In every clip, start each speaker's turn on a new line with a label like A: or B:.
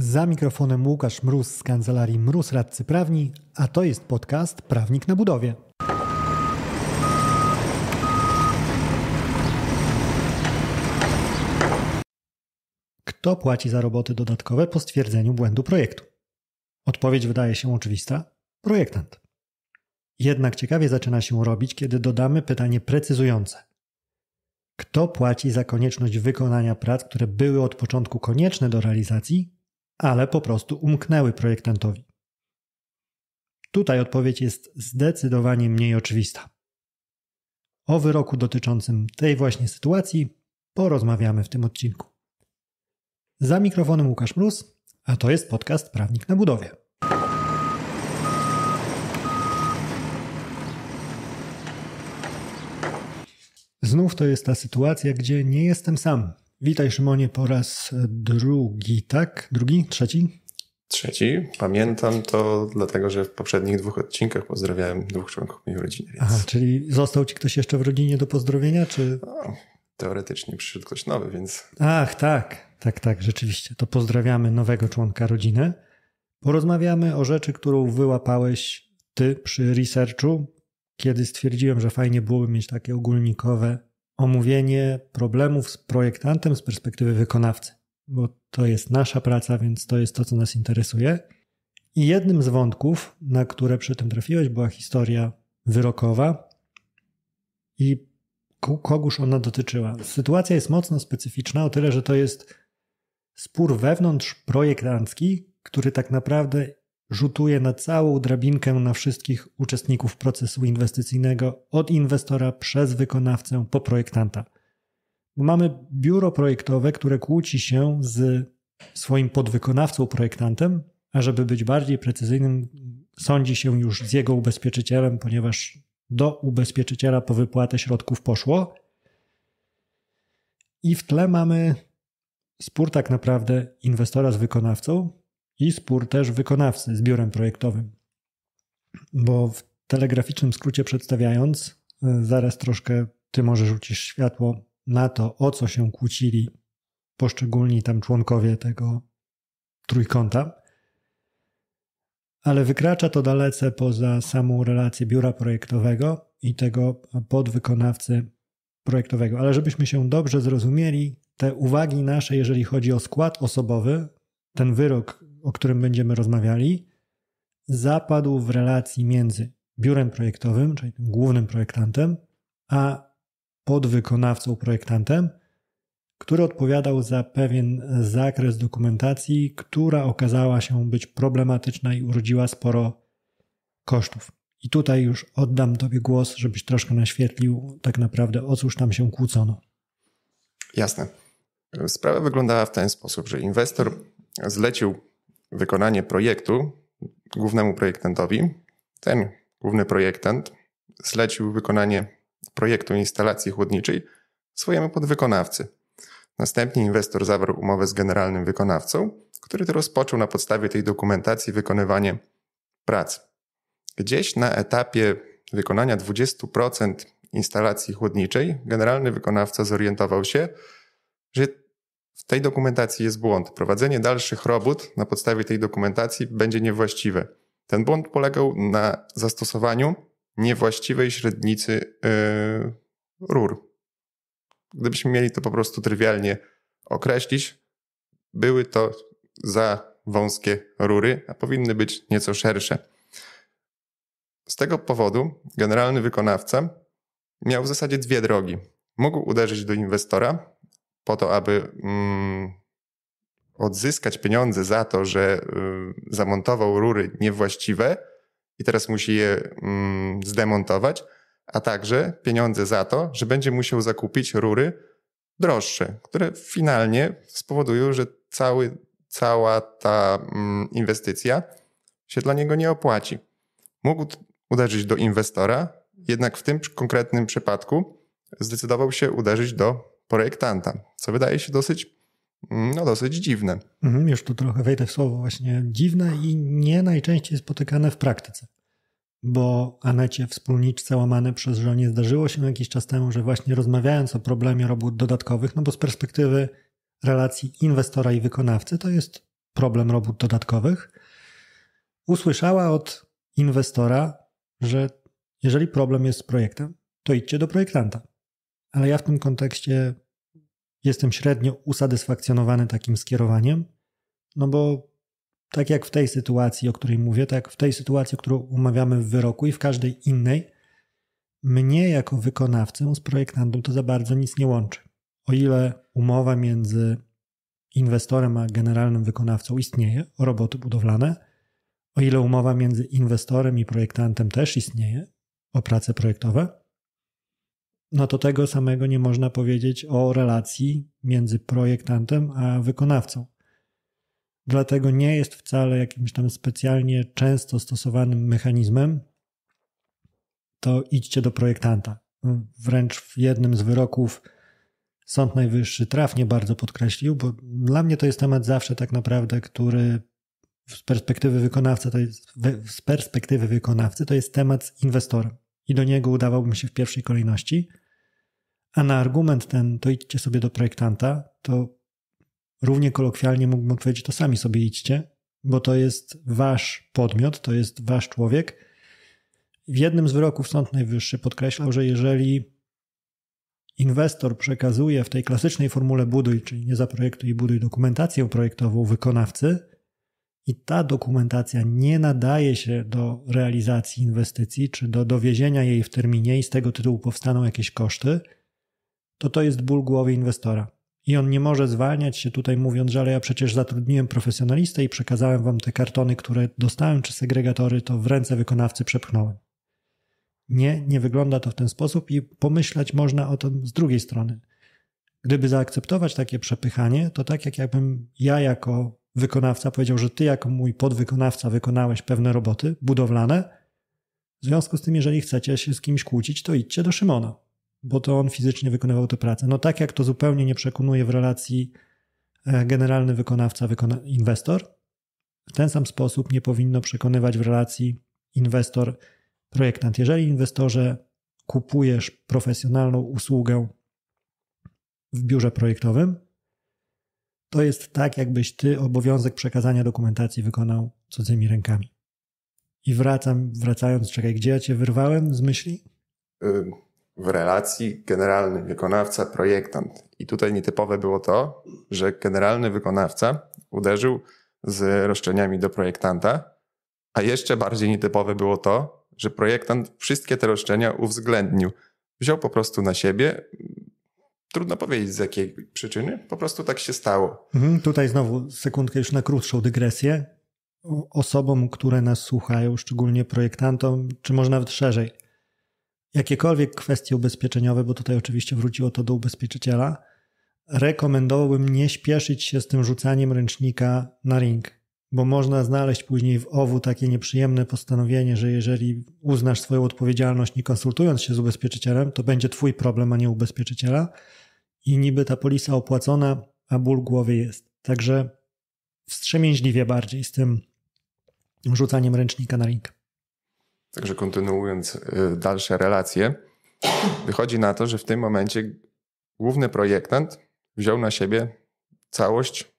A: Za mikrofonem Łukasz Mróz z kancelarii Mróz Radcy Prawni, a to jest podcast Prawnik na Budowie. Kto płaci za roboty dodatkowe po stwierdzeniu błędu projektu? Odpowiedź wydaje się oczywista: projektant. Jednak ciekawie zaczyna się robić, kiedy dodamy pytanie precyzujące. Kto płaci za konieczność wykonania prac, które były od początku konieczne do realizacji, ale po prostu umknęły projektantowi. Tutaj odpowiedź jest zdecydowanie mniej oczywista. O wyroku dotyczącym tej właśnie sytuacji porozmawiamy w tym odcinku. Za mikrofonem Łukasz Mróz, a to jest podcast Prawnik na budowie. Znów to jest ta sytuacja, gdzie nie jestem sam, Witaj Szymonie po raz drugi, tak? Drugi? Trzeci?
B: Trzeci. Pamiętam to dlatego, że w poprzednich dwóch odcinkach pozdrawiałem dwóch członków mojej rodziny. Więc... Aha,
A: czyli został ci ktoś jeszcze w rodzinie do pozdrowienia, czy... No,
B: teoretycznie przyszedł ktoś nowy, więc...
A: Ach, tak. Tak, tak, rzeczywiście. To pozdrawiamy nowego członka rodziny. Porozmawiamy o rzeczy, którą wyłapałeś ty przy researchu, kiedy stwierdziłem, że fajnie byłoby mieć takie ogólnikowe omówienie problemów z projektantem z perspektywy wykonawcy, bo to jest nasza praca, więc to jest to, co nas interesuje. I jednym z wątków, na które przy tym trafiłeś, była historia wyrokowa i kogóż ona dotyczyła. Sytuacja jest mocno specyficzna, o tyle, że to jest spór wewnątrz projektancki, który tak naprawdę rzutuje na całą drabinkę na wszystkich uczestników procesu inwestycyjnego, od inwestora przez wykonawcę po projektanta. Mamy biuro projektowe, które kłóci się z swoim podwykonawcą projektantem, a żeby być bardziej precyzyjnym, sądzi się już z jego ubezpieczycielem, ponieważ do ubezpieczyciela po wypłatę środków poszło. I w tle mamy spór tak naprawdę inwestora z wykonawcą, i spór też wykonawcy z biurem projektowym. Bo w telegraficznym skrócie przedstawiając, y, zaraz troszkę ty może rzucisz światło na to, o co się kłócili poszczególni tam członkowie tego trójkąta. Ale wykracza to dalece poza samą relację biura projektowego i tego podwykonawcy projektowego. Ale żebyśmy się dobrze zrozumieli, te uwagi nasze, jeżeli chodzi o skład osobowy, ten wyrok o którym będziemy rozmawiali, zapadł w relacji między biurem projektowym, czyli tym głównym projektantem, a podwykonawcą projektantem, który odpowiadał za pewien zakres dokumentacji, która okazała się być problematyczna i urodziła sporo kosztów. I tutaj już oddam Tobie głos, żebyś troszkę naświetlił tak naprawdę o cóż tam się kłócono.
B: Jasne. Sprawa wyglądała w ten sposób, że inwestor zlecił wykonanie projektu głównemu projektantowi. Ten główny projektant zlecił wykonanie projektu instalacji chłodniczej swojemu podwykonawcy. Następnie inwestor zawarł umowę z generalnym wykonawcą, który to rozpoczął na podstawie tej dokumentacji wykonywanie prac. Gdzieś na etapie wykonania 20% instalacji chłodniczej generalny wykonawca zorientował się, że w tej dokumentacji jest błąd. Prowadzenie dalszych robót na podstawie tej dokumentacji będzie niewłaściwe. Ten błąd polegał na zastosowaniu niewłaściwej średnicy yy, rur. Gdybyśmy mieli to po prostu trywialnie określić, były to za wąskie rury, a powinny być nieco szersze. Z tego powodu generalny wykonawca miał w zasadzie dwie drogi. Mógł uderzyć do inwestora, po to, aby mm, odzyskać pieniądze za to, że y, zamontował rury niewłaściwe i teraz musi je mm, zdemontować, a także pieniądze za to, że będzie musiał zakupić rury droższe, które finalnie spowodują, że cały, cała ta mm, inwestycja się dla niego nie opłaci. Mógł uderzyć do inwestora, jednak w tym konkretnym przypadku zdecydował się uderzyć do projektanta co wydaje się dosyć mm, no dosyć dziwne.
A: Mhm, już tu trochę wejdę w słowo właśnie dziwne i nie najczęściej spotykane w praktyce. Bo Anecie, wspólniczce łamane przez żonie, zdarzyło się jakiś czas temu, że właśnie rozmawiając o problemie robót dodatkowych, no bo z perspektywy relacji inwestora i wykonawcy to jest problem robót dodatkowych, usłyszała od inwestora, że jeżeli problem jest z projektem, to idźcie do projektanta. Ale ja w tym kontekście jestem średnio usatysfakcjonowany takim skierowaniem, no bo tak jak w tej sytuacji, o której mówię, tak w tej sytuacji, którą umawiamy w wyroku i w każdej innej, mnie jako wykonawcę z projektantem to za bardzo nic nie łączy. O ile umowa między inwestorem a generalnym wykonawcą istnieje o roboty budowlane, o ile umowa między inwestorem i projektantem też istnieje o prace projektowe, no to tego samego nie można powiedzieć o relacji między projektantem a wykonawcą. Dlatego nie jest wcale jakimś tam specjalnie często stosowanym mechanizmem, to idźcie do projektanta. Wręcz w jednym z wyroków Sąd Najwyższy trafnie bardzo podkreślił, bo dla mnie to jest temat zawsze tak naprawdę, który z perspektywy wykonawcy to jest, z perspektywy wykonawcy to jest temat z inwestorem i do niego udawałbym się w pierwszej kolejności. A na argument ten, to idźcie sobie do projektanta, to równie kolokwialnie mógłbym powiedzieć, to sami sobie idźcie, bo to jest wasz podmiot, to jest wasz człowiek. W jednym z wyroków Sąd Najwyższy podkreślał, że jeżeli inwestor przekazuje w tej klasycznej formule buduj, czyli nie zaprojektuj i buduj dokumentację projektową wykonawcy, i ta dokumentacja nie nadaje się do realizacji inwestycji czy do dowiezienia jej w terminie i z tego tytułu powstaną jakieś koszty, to to jest ból głowy inwestora. I on nie może zwalniać się tutaj mówiąc, że ale ja przecież zatrudniłem profesjonalistę i przekazałem wam te kartony, które dostałem, czy segregatory, to w ręce wykonawcy przepchnąłem. Nie, nie wygląda to w ten sposób i pomyśleć można o tym z drugiej strony. Gdyby zaakceptować takie przepychanie, to tak jak jakbym ja jako wykonawca powiedział, że ty jako mój podwykonawca wykonałeś pewne roboty budowlane. W związku z tym, jeżeli chcecie się z kimś kłócić, to idźcie do Szymona, bo to on fizycznie wykonywał tę pracę. No tak jak to zupełnie nie przekonuje w relacji e, generalny wykonawca, wykona inwestor, w ten sam sposób nie powinno przekonywać w relacji inwestor, projektant. Jeżeli inwestorze kupujesz profesjonalną usługę w biurze projektowym, to jest tak, jakbyś ty obowiązek przekazania dokumentacji wykonał cudzymi rękami. I wracam, wracając, czekaj, gdzie ja cię wyrwałem z myśli?
B: Y, w relacji generalny wykonawca, projektant. I tutaj nietypowe było to, że generalny wykonawca uderzył z roszczeniami do projektanta, a jeszcze bardziej nietypowe było to, że projektant wszystkie te roszczenia uwzględnił. Wziął po prostu na siebie, Trudno powiedzieć z jakiej przyczyny, po prostu tak się stało.
A: Mhm, tutaj znowu sekundkę już na krótszą dygresję. Osobom, które nas słuchają, szczególnie projektantom, czy może nawet szerzej, jakiekolwiek kwestie ubezpieczeniowe, bo tutaj oczywiście wróciło to do ubezpieczyciela, rekomendowałbym nie śpieszyć się z tym rzucaniem ręcznika na ring, bo można znaleźć później w OWU takie nieprzyjemne postanowienie, że jeżeli uznasz swoją odpowiedzialność nie konsultując się z ubezpieczycielem, to będzie twój problem, a nie ubezpieczyciela i niby ta polisa opłacona, a ból głowy jest. Także wstrzemięźliwie bardziej z tym rzucaniem ręcznika na rink.
B: Także kontynuując y, dalsze relacje, wychodzi na to, że w tym momencie główny projektant wziął na siebie całość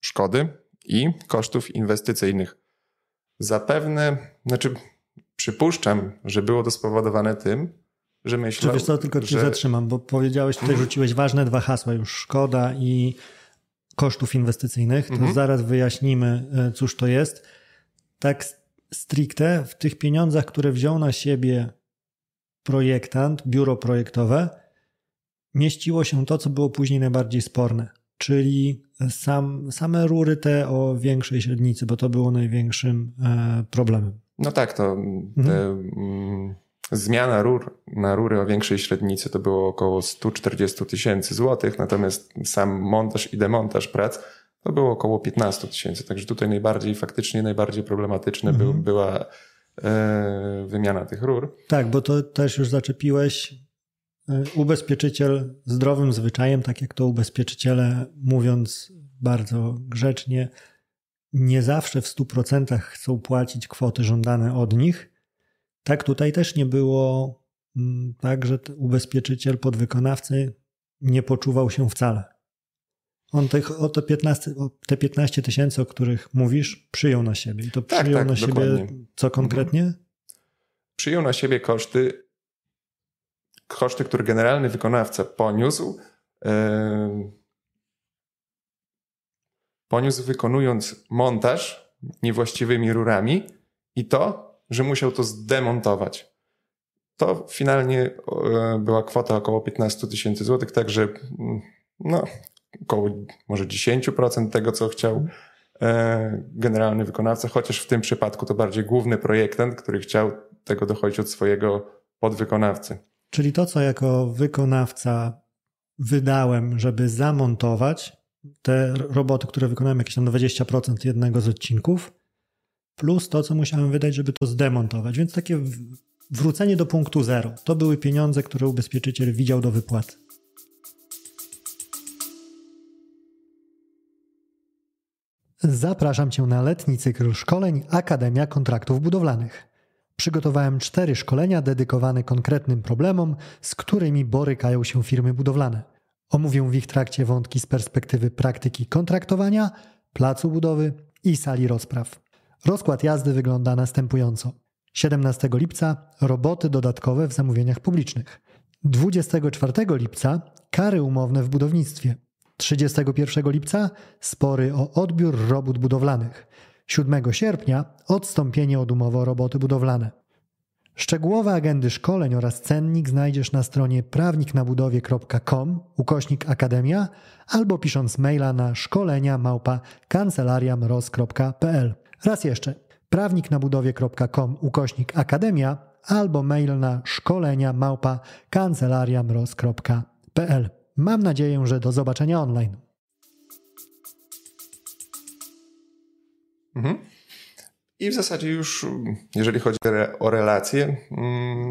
B: szkody i kosztów inwestycyjnych. Zapewne, znaczy przypuszczam, że było to spowodowane tym, że myślę. wiesz co, tylko że... zatrzymam, bo powiedziałeś, tutaj mhm.
A: rzuciłeś ważne dwa hasła już, szkoda i kosztów inwestycyjnych, to mhm. zaraz wyjaśnimy, e, cóż to jest. Tak stricte w tych pieniądzach, które wziął na siebie projektant, biuro projektowe, mieściło się to, co było później najbardziej sporne, czyli sam, same rury te o większej średnicy, bo to było największym e, problemem.
B: No tak, to mhm. te mm, Zmiana rur na rury o większej średnicy to było około 140 tysięcy złotych, natomiast sam montaż i demontaż prac to było około 15 tysięcy. Także tutaj najbardziej, faktycznie najbardziej problematyczne mhm. był, była e, wymiana tych rur.
A: Tak, bo to też już zaczepiłeś. E, ubezpieczyciel zdrowym zwyczajem, tak jak to ubezpieczyciele mówiąc bardzo grzecznie, nie zawsze w 100% chcą płacić kwoty żądane od nich, tak, tutaj też nie było mm, tak, że ubezpieczyciel podwykonawcy nie poczuwał się wcale. On tych, o te 15, tysięcy, o których mówisz, przyjął na siebie. I to tak, przyjął tak, na dokładnie. siebie co konkretnie? Mhm.
B: Przyjął na siebie koszty, koszty, które generalny wykonawca poniósł, yy, poniósł wykonując montaż niewłaściwymi rurami i to że musiał to zdemontować. To finalnie e, była kwota około 15 tysięcy złotych, także mm, no, około może 10% tego, co chciał mhm. e, generalny wykonawca, chociaż w tym przypadku to bardziej główny projektant, który chciał tego dochodzić od swojego podwykonawcy.
A: Czyli to, co jako wykonawca wydałem, żeby zamontować te roboty, które wykonałem jakieś tam 20% jednego z odcinków, plus to, co musiałem wydać, żeby to zdemontować. Więc takie wrócenie do punktu zero. To były pieniądze, które ubezpieczyciel widział do wypłaty. Zapraszam Cię na letni cykl szkoleń Akademia Kontraktów Budowlanych. Przygotowałem cztery szkolenia dedykowane konkretnym problemom, z którymi borykają się firmy budowlane. Omówię w ich trakcie wątki z perspektywy praktyki kontraktowania, placu budowy i sali rozpraw. Rozkład jazdy wygląda następująco. 17 lipca roboty dodatkowe w zamówieniach publicznych. 24 lipca kary umowne w budownictwie. 31 lipca spory o odbiór robót budowlanych. 7 sierpnia odstąpienie od umowy o roboty budowlane. Szczegółowe agendy szkoleń oraz cennik znajdziesz na stronie prawniknabudowie.com ukośnik akademia albo pisząc maila na szkolenia małpa kancelariamroz.pl. Raz jeszcze, prawniknabudowie.com ukośnik akademia albo mail na szkolenia małpa kancelariamroz.pl. Mam nadzieję, że do zobaczenia online.
B: Mhm. I w zasadzie już, mm, jeżeli chodzi o relacje, mm,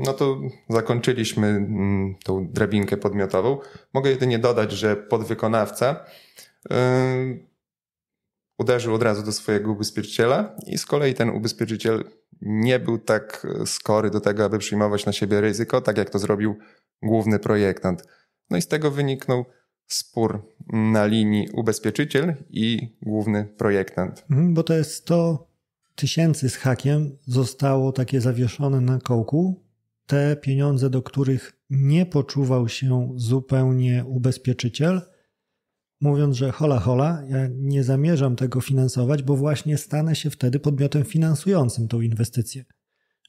B: no to zakończyliśmy mm, tą drabinkę podmiotową. Mogę jedynie dodać, że podwykonawca uderzył od razu do swojego ubezpieczyciela i z kolei ten ubezpieczyciel nie był tak e, skory do tego, aby przyjmować na siebie ryzyko, tak jak to zrobił główny projektant. No i z tego wyniknął spór na linii ubezpieczyciel i główny projektant.
A: Mhm, bo to jest 100 tysięcy z hakiem zostało takie zawieszone na kołku. Te pieniądze, do których nie poczuwał się zupełnie ubezpieczyciel – mówiąc, że hola hola, ja nie zamierzam tego finansować, bo właśnie stanę się wtedy podmiotem finansującym tą inwestycję.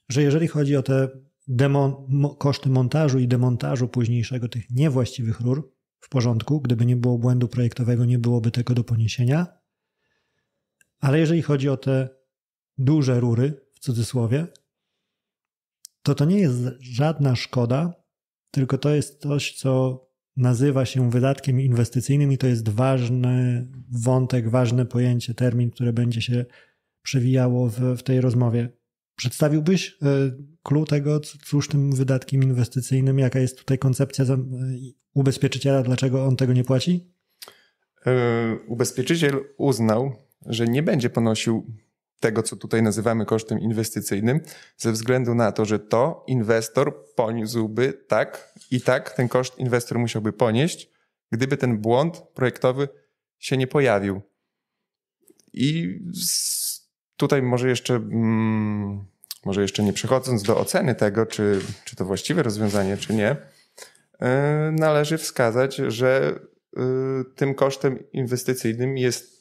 A: Że jeżeli chodzi o te demo, koszty montażu i demontażu późniejszego tych niewłaściwych rur, w porządku, gdyby nie było błędu projektowego, nie byłoby tego do poniesienia. Ale jeżeli chodzi o te duże rury, w cudzysłowie, to to nie jest żadna szkoda, tylko to jest coś, co nazywa się wydatkiem inwestycyjnym i to jest ważny wątek, ważne pojęcie, termin, które będzie się przewijało w, w tej rozmowie. Przedstawiłbyś klucz e, tego, cóż tym wydatkiem inwestycyjnym, jaka jest tutaj koncepcja e, ubezpieczyciela, dlaczego on tego nie płaci?
B: E, ubezpieczyciel uznał, że nie będzie ponosił tego, co tutaj nazywamy kosztem inwestycyjnym, ze względu na to, że to inwestor poniósłby tak i tak ten koszt inwestor musiałby ponieść, gdyby ten błąd projektowy się nie pojawił. I tutaj może jeszcze, mm, może jeszcze nie przechodząc do oceny tego, czy, czy to właściwe rozwiązanie, czy nie, e, należy wskazać, że e, tym kosztem inwestycyjnym jest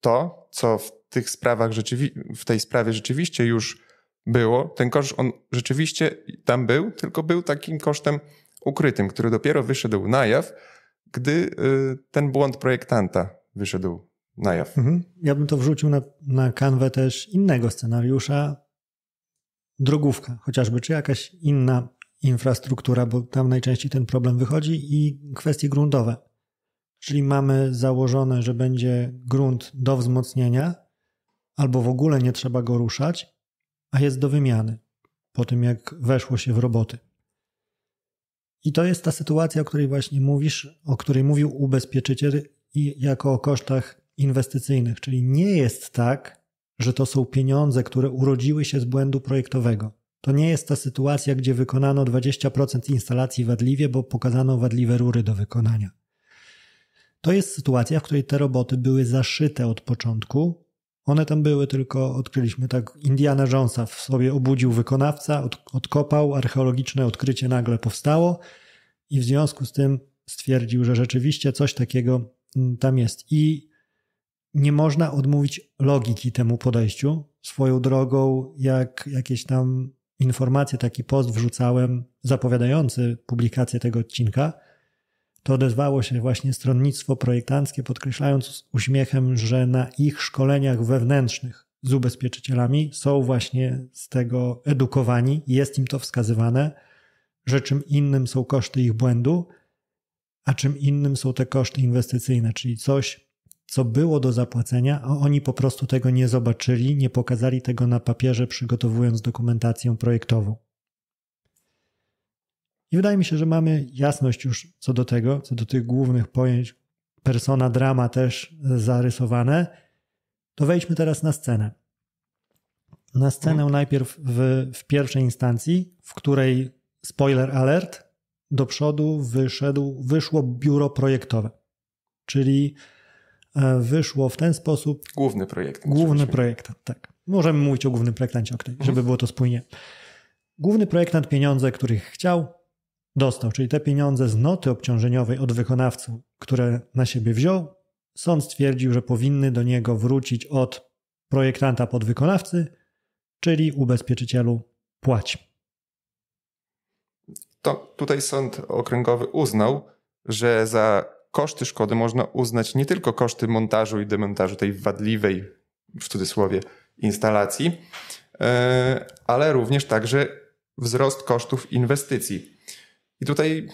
B: to, co w tych sprawach rzeczywi- w tej sprawie rzeczywiście już było. Ten koszt, on rzeczywiście tam był, tylko był takim kosztem ukrytym, który dopiero wyszedł na jaw, gdy y, ten błąd projektanta wyszedł na jaw.
A: Mhm. Ja bym to wrzucił na, na kanwę też innego scenariusza. Drogówka chociażby, czy jakaś inna infrastruktura, bo tam najczęściej ten problem wychodzi, i kwestie gruntowe. Czyli mamy założone, że będzie grunt do wzmocnienia, albo w ogóle nie trzeba go ruszać, a jest do wymiany po tym, jak weszło się w roboty. I to jest ta sytuacja, o której właśnie mówisz, o której mówił ubezpieczyciel i jako o kosztach inwestycyjnych. Czyli nie jest tak, że to są pieniądze, które urodziły się z błędu projektowego. To nie jest ta sytuacja, gdzie wykonano 20% instalacji wadliwie, bo pokazano wadliwe rury do wykonania. To jest sytuacja, w której te roboty były zaszyte od początku one tam były, tylko odkryliśmy tak. Indiana Jonesa w sobie obudził wykonawca, od, odkopał, archeologiczne odkrycie nagle powstało i w związku z tym stwierdził, że rzeczywiście coś takiego mm, tam jest. I nie można odmówić logiki temu podejściu. Swoją drogą, jak jakieś tam informacje, taki post wrzucałem zapowiadający publikację tego odcinka, to odezwało się właśnie stronnictwo projektanckie, podkreślając uśmiechem, że na ich szkoleniach wewnętrznych z ubezpieczycielami są właśnie z tego edukowani, jest im to wskazywane, że czym innym są koszty ich błędu, a czym innym są te koszty inwestycyjne, czyli coś, co było do zapłacenia, a oni po prostu tego nie zobaczyli, nie pokazali tego na papierze, przygotowując dokumentację projektową. I wydaje mi się, że mamy jasność już co do tego, co do tych głównych pojęć. Persona, drama też e, zarysowane. To wejdźmy teraz na scenę. Na scenę hmm. najpierw w, w pierwszej instancji, w której spoiler alert, do przodu wyszedł, wyszło biuro projektowe. Czyli e, wyszło w ten sposób. Główny projekt. Główny projektant, tak. Możemy mówić o głównym projektancie, mhm. żeby było to spójnie. Główny projektant pieniądze, których chciał, dostał, czyli te pieniądze z noty obciążeniowej od wykonawców, które na siebie wziął, sąd stwierdził, że powinny do niego wrócić od projektanta podwykonawcy, czyli ubezpieczycielu płać.
B: To tutaj sąd okręgowy uznał, że za koszty szkody można uznać nie tylko koszty montażu i demontażu tej wadliwej, w cudzysłowie, instalacji, e, ale również także wzrost kosztów inwestycji. I tutaj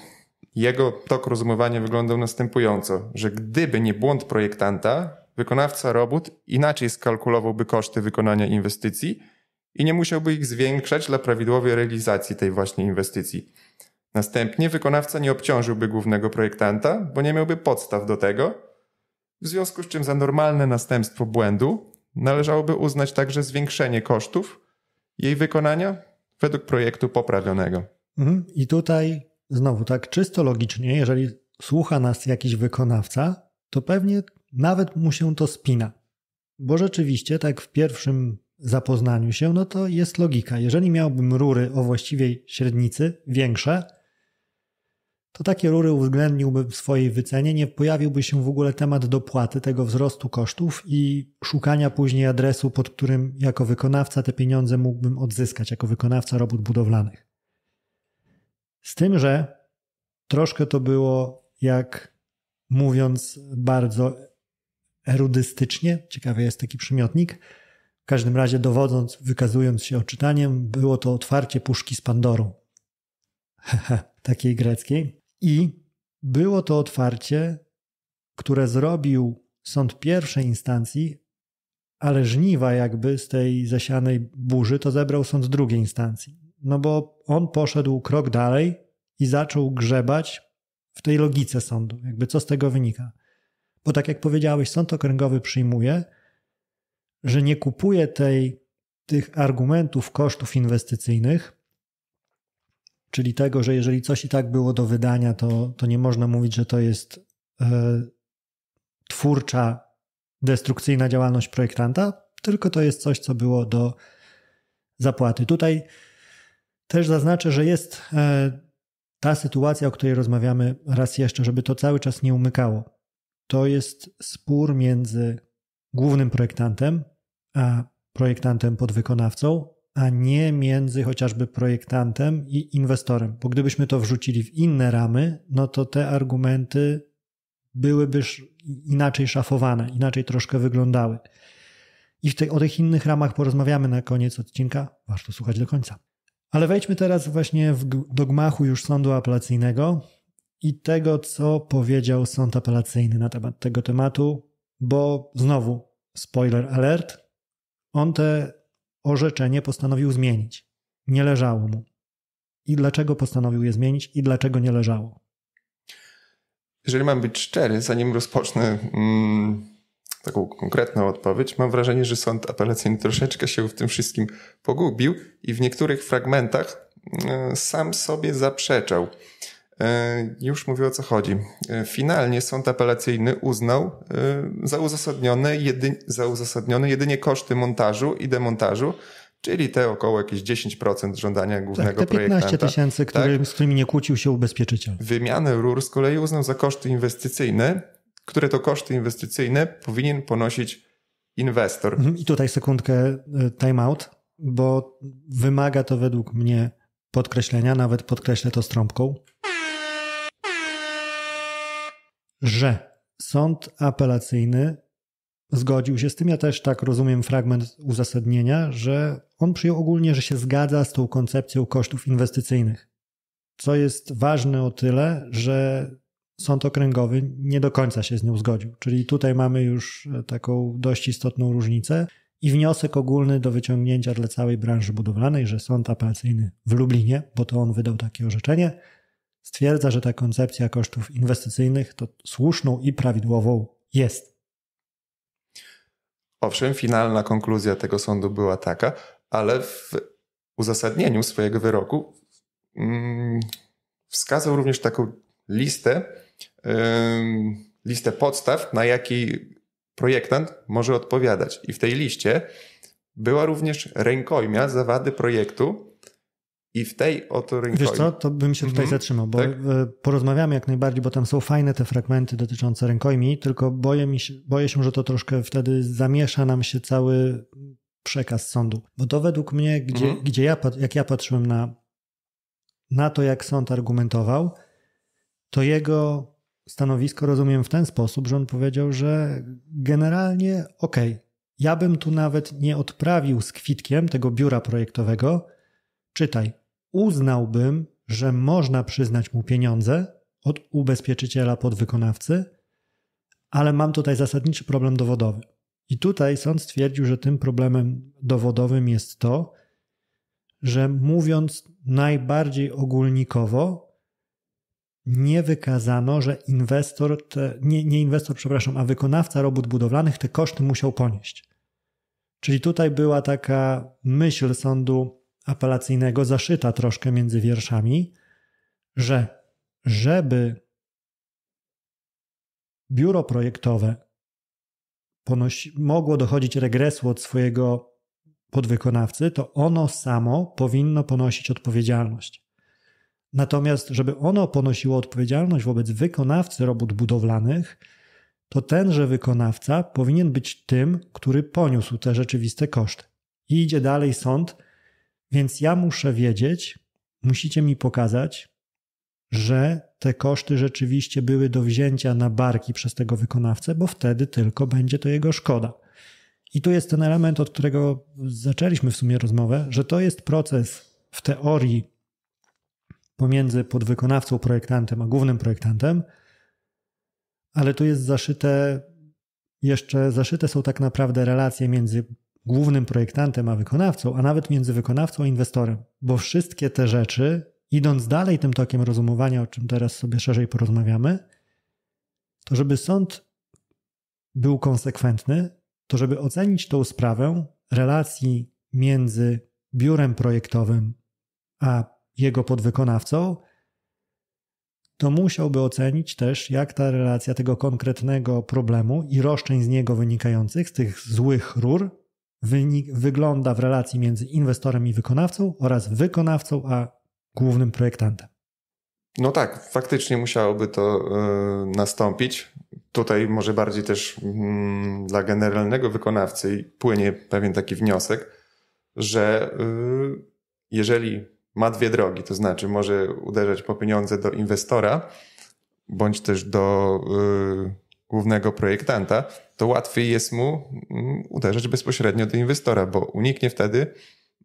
B: jego tok rozumowania wyglądał następująco, że gdyby nie błąd projektanta, wykonawca robót inaczej skalkulowałby koszty wykonania inwestycji i nie musiałby ich zwiększać dla prawidłowej realizacji tej właśnie inwestycji. Następnie wykonawca nie obciążyłby głównego projektanta, bo nie miałby podstaw do tego, w związku z czym za normalne następstwo błędu należałoby uznać także zwiększenie kosztów jej wykonania według projektu poprawionego.
A: Mhm. I tutaj Znowu tak czysto logicznie, jeżeli słucha nas jakiś wykonawca, to pewnie nawet mu się to spina. Bo rzeczywiście, tak w pierwszym zapoznaniu się, no to jest logika. Jeżeli miałbym rury o właściwej średnicy, większe, to takie rury uwzględniłbym w swojej wycenie, nie pojawiłby się w ogóle temat dopłaty, tego wzrostu kosztów i szukania później adresu, pod którym jako wykonawca te pieniądze mógłbym odzyskać, jako wykonawca robót budowlanych. Z tym, że troszkę to było jak mówiąc bardzo erudystycznie, ciekawy jest taki przymiotnik. W każdym razie dowodząc, wykazując się odczytaniem, było to otwarcie puszki z Pandorą. takiej greckiej. I było to otwarcie, które zrobił sąd pierwszej instancji, ale żniwa jakby z tej zasianej burzy to zebrał sąd drugiej instancji. No bo on poszedł krok dalej i zaczął grzebać w tej logice sądu, jakby co z tego wynika. Bo tak jak powiedziałeś, sąd okręgowy przyjmuje, że nie kupuje tej, tych argumentów kosztów inwestycyjnych, czyli tego, że jeżeli coś i tak było do wydania, to, to nie można mówić, że to jest y, twórcza, destrukcyjna działalność projektanta, tylko to jest coś, co było do zapłaty. Tutaj też zaznaczę, że jest e, ta sytuacja, o której rozmawiamy raz jeszcze, żeby to cały czas nie umykało. To jest spór między głównym projektantem a projektantem podwykonawcą, a nie między chociażby projektantem i inwestorem. Bo gdybyśmy to wrzucili w inne ramy, no to te argumenty byłyby inaczej szafowane, inaczej troszkę wyglądały. I w o tych innych ramach porozmawiamy na koniec odcinka. Warto słuchać do końca. Ale wejdźmy teraz właśnie w, do gmachu już sądu apelacyjnego i tego, co powiedział sąd apelacyjny na temat tego tematu, bo znowu spoiler alert, on te orzeczenie postanowił zmienić. Nie leżało mu. I dlaczego postanowił je zmienić i dlaczego nie leżało?
B: Jeżeli mam być szczery, zanim rozpocznę. Mm taką konkretną odpowiedź. Mam wrażenie, że sąd apelacyjny troszeczkę się w tym wszystkim pogubił i w niektórych fragmentach e, sam sobie zaprzeczał. E, już mówię o co chodzi. E, finalnie sąd apelacyjny uznał za uzasadnione, jedynie, za uzasadnione jedynie koszty montażu i demontażu, czyli te około jakieś 10% żądania tak, głównego tak, te 15 tysięcy,
A: tak? z którymi nie kłócił się ubezpieczyciel.
B: Wymianę rur z kolei uznał za koszty inwestycyjne, które to koszty inwestycyjne powinien ponosić inwestor. Mhm.
A: I tutaj sekundkę e, timeout, bo wymaga to według mnie podkreślenia, nawet podkreślę to strąbką, że sąd apelacyjny zgodził się z tym. Ja też tak rozumiem fragment uzasadnienia, że on przyjął ogólnie, że się zgadza z tą koncepcją kosztów inwestycyjnych. Co jest ważne o tyle, że sąd okręgowy nie do końca się z nią zgodził. Czyli tutaj mamy już e, taką dość istotną różnicę. I wniosek ogólny do wyciągnięcia dla całej branży budowlanej, że sąd apelacyjny w Lublinie, bo to on wydał takie orzeczenie, stwierdza, że ta koncepcja kosztów inwestycyjnych to słuszną i prawidłową jest.
B: Owszem, finalna konkluzja tego sądu była taka, ale w uzasadnieniu swojego wyroku mm, wskazał również taką listę listę podstaw, na jaki projektant może odpowiadać. I w tej liście była również rękojmia zawady projektu i w tej oto rękojmie... Wiesz co, to bym się tutaj mhm. zatrzymał, bo tak?
A: E, porozmawiamy jak najbardziej, bo tam są fajne te fragmenty dotyczące rękojmi, tylko boję, mi się, boję się, że to troszkę wtedy zamiesza nam się cały przekaz sądu. Bo to według mnie, gdzie, mhm. gdzie ja, jak ja patrzyłem na, na to, jak sąd argumentował, to jego stanowisko rozumiem w ten sposób, że on powiedział, że generalnie okej, okay, ja bym tu nawet nie odprawił z kwitkiem tego biura projektowego. Czytaj, uznałbym, że można przyznać mu pieniądze od ubezpieczyciela podwykonawcy, ale mam tutaj zasadniczy problem dowodowy. I tutaj sąd stwierdził, że tym problemem dowodowym jest to, że mówiąc najbardziej ogólnikowo, nie wykazano, że inwestor, te, nie, nie inwestor, przepraszam, a wykonawca robót budowlanych te koszty musiał ponieść. Czyli tutaj była taka myśl sądu apelacyjnego zaszyta troszkę między wierszami, że żeby biuro projektowe ponosi, mogło dochodzić regresu od swojego podwykonawcy, to ono samo powinno ponosić odpowiedzialność. Natomiast, żeby ono ponosiło odpowiedzialność wobec wykonawcy robót budowlanych, to tenże wykonawca powinien być tym, który poniósł te rzeczywiste koszty. I idzie dalej sąd, więc ja muszę wiedzieć, musicie mi pokazać, że te koszty rzeczywiście były do wzięcia na barki przez tego wykonawcę, bo wtedy tylko będzie to jego szkoda. I tu jest ten element, od którego zaczęliśmy w sumie rozmowę, że to jest proces w teorii pomiędzy podwykonawcą, projektantem a głównym projektantem, ale tu jest zaszyte, jeszcze zaszyte są tak naprawdę relacje między głównym projektantem a wykonawcą, a nawet między wykonawcą a inwestorem, bo wszystkie te rzeczy, idąc dalej tym tokiem rozumowania, o czym teraz sobie szerzej porozmawiamy, to żeby sąd był konsekwentny, to żeby ocenić tą sprawę relacji między biurem projektowym a jego podwykonawcą, to musiałby ocenić też, jak ta relacja tego konkretnego problemu i roszczeń z niego wynikających, z tych złych rur, wygląda w relacji między inwestorem i wykonawcą oraz wykonawcą a głównym projektantem.
B: No tak, faktycznie musiałoby to e, nastąpić. Tutaj może bardziej też mm, dla generalnego wykonawcy płynie pewien taki wniosek, że e, jeżeli ma dwie drogi, to znaczy może uderzać po pieniądze do inwestora, bądź też do y, głównego projektanta, to łatwiej jest mu mm, uderzać bezpośrednio do inwestora, bo uniknie wtedy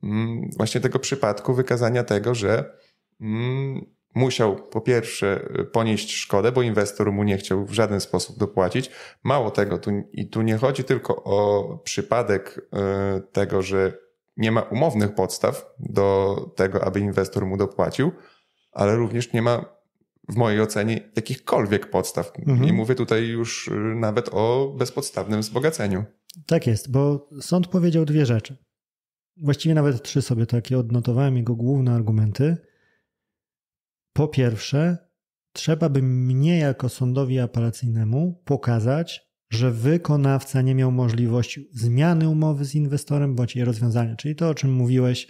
B: mm, właśnie tego przypadku wykazania tego, że mm, musiał po pierwsze y, ponieść szkodę, bo inwestor mu nie chciał w żaden sposób dopłacić. Mało tego, tu, i tu nie chodzi tylko o przypadek y, tego, że nie ma umownych podstaw do tego, aby inwestor mu dopłacił, ale również nie ma w mojej ocenie jakichkolwiek podstaw. Mhm. Nie mówię tutaj już y, nawet o bezpodstawnym wzbogaceniu.
A: Tak jest, bo sąd powiedział dwie rzeczy. Właściwie nawet trzy sobie takie odnotowałem jego główne argumenty. Po pierwsze, trzeba by mnie jako sądowi apelacyjnemu pokazać, że wykonawca nie miał możliwości zmiany umowy z inwestorem bądź jej rozwiązania. Czyli to, o czym mówiłeś,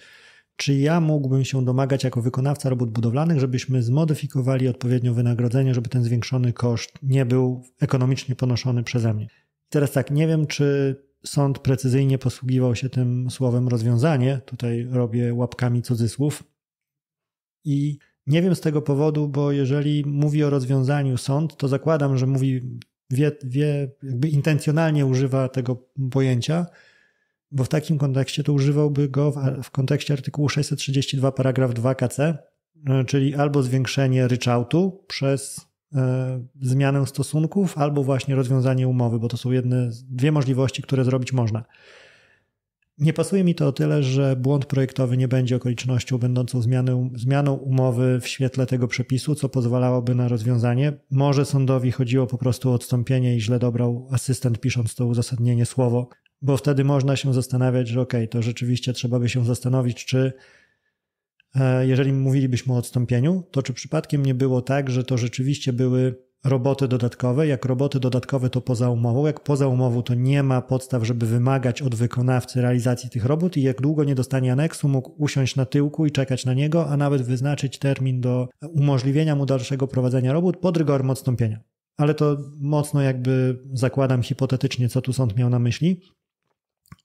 A: czy ja mógłbym się domagać jako wykonawca robót budowlanych, żebyśmy zmodyfikowali odpowiednio wynagrodzenie, żeby ten zwiększony koszt nie był ekonomicznie ponoszony przeze mnie. Teraz tak, nie wiem, czy sąd precyzyjnie posługiwał się tym słowem rozwiązanie. Tutaj robię łapkami cudzysłów. I nie wiem z tego powodu, bo jeżeli mówi o rozwiązaniu sąd, to zakładam, że mówi wie, wie jakby intencjonalnie używa tego pojęcia, bo w takim kontekście to używałby go w, w kontekście artykułu 632 paragraf 2 KC, e, czyli albo zwiększenie ryczałtu przez e, zmianę stosunków, albo właśnie rozwiązanie umowy, bo to są jedne, dwie możliwości, które zrobić można. Nie pasuje mi to o tyle, że błąd projektowy nie będzie okolicznością będącą zmianą, zmianą umowy w świetle tego przepisu, co pozwalałoby na rozwiązanie. Może sądowi chodziło po prostu o odstąpienie i źle dobrał asystent pisząc to uzasadnienie słowo, bo wtedy można się zastanawiać, że okej, okay, to rzeczywiście trzeba by się zastanowić, czy e, jeżeli mówilibyśmy o odstąpieniu, to czy przypadkiem nie było tak, że to rzeczywiście były roboty dodatkowe. Jak roboty dodatkowe to poza umową. Jak poza umową to nie ma podstaw, żeby wymagać od wykonawcy realizacji tych robót i jak długo nie dostanie aneksu, mógł usiąść na tyłku i czekać na niego, a nawet wyznaczyć termin do umożliwienia mu dalszego prowadzenia robót pod rygorem odstąpienia. Ale to mocno jakby zakładam hipotetycznie, co tu sąd miał na myśli.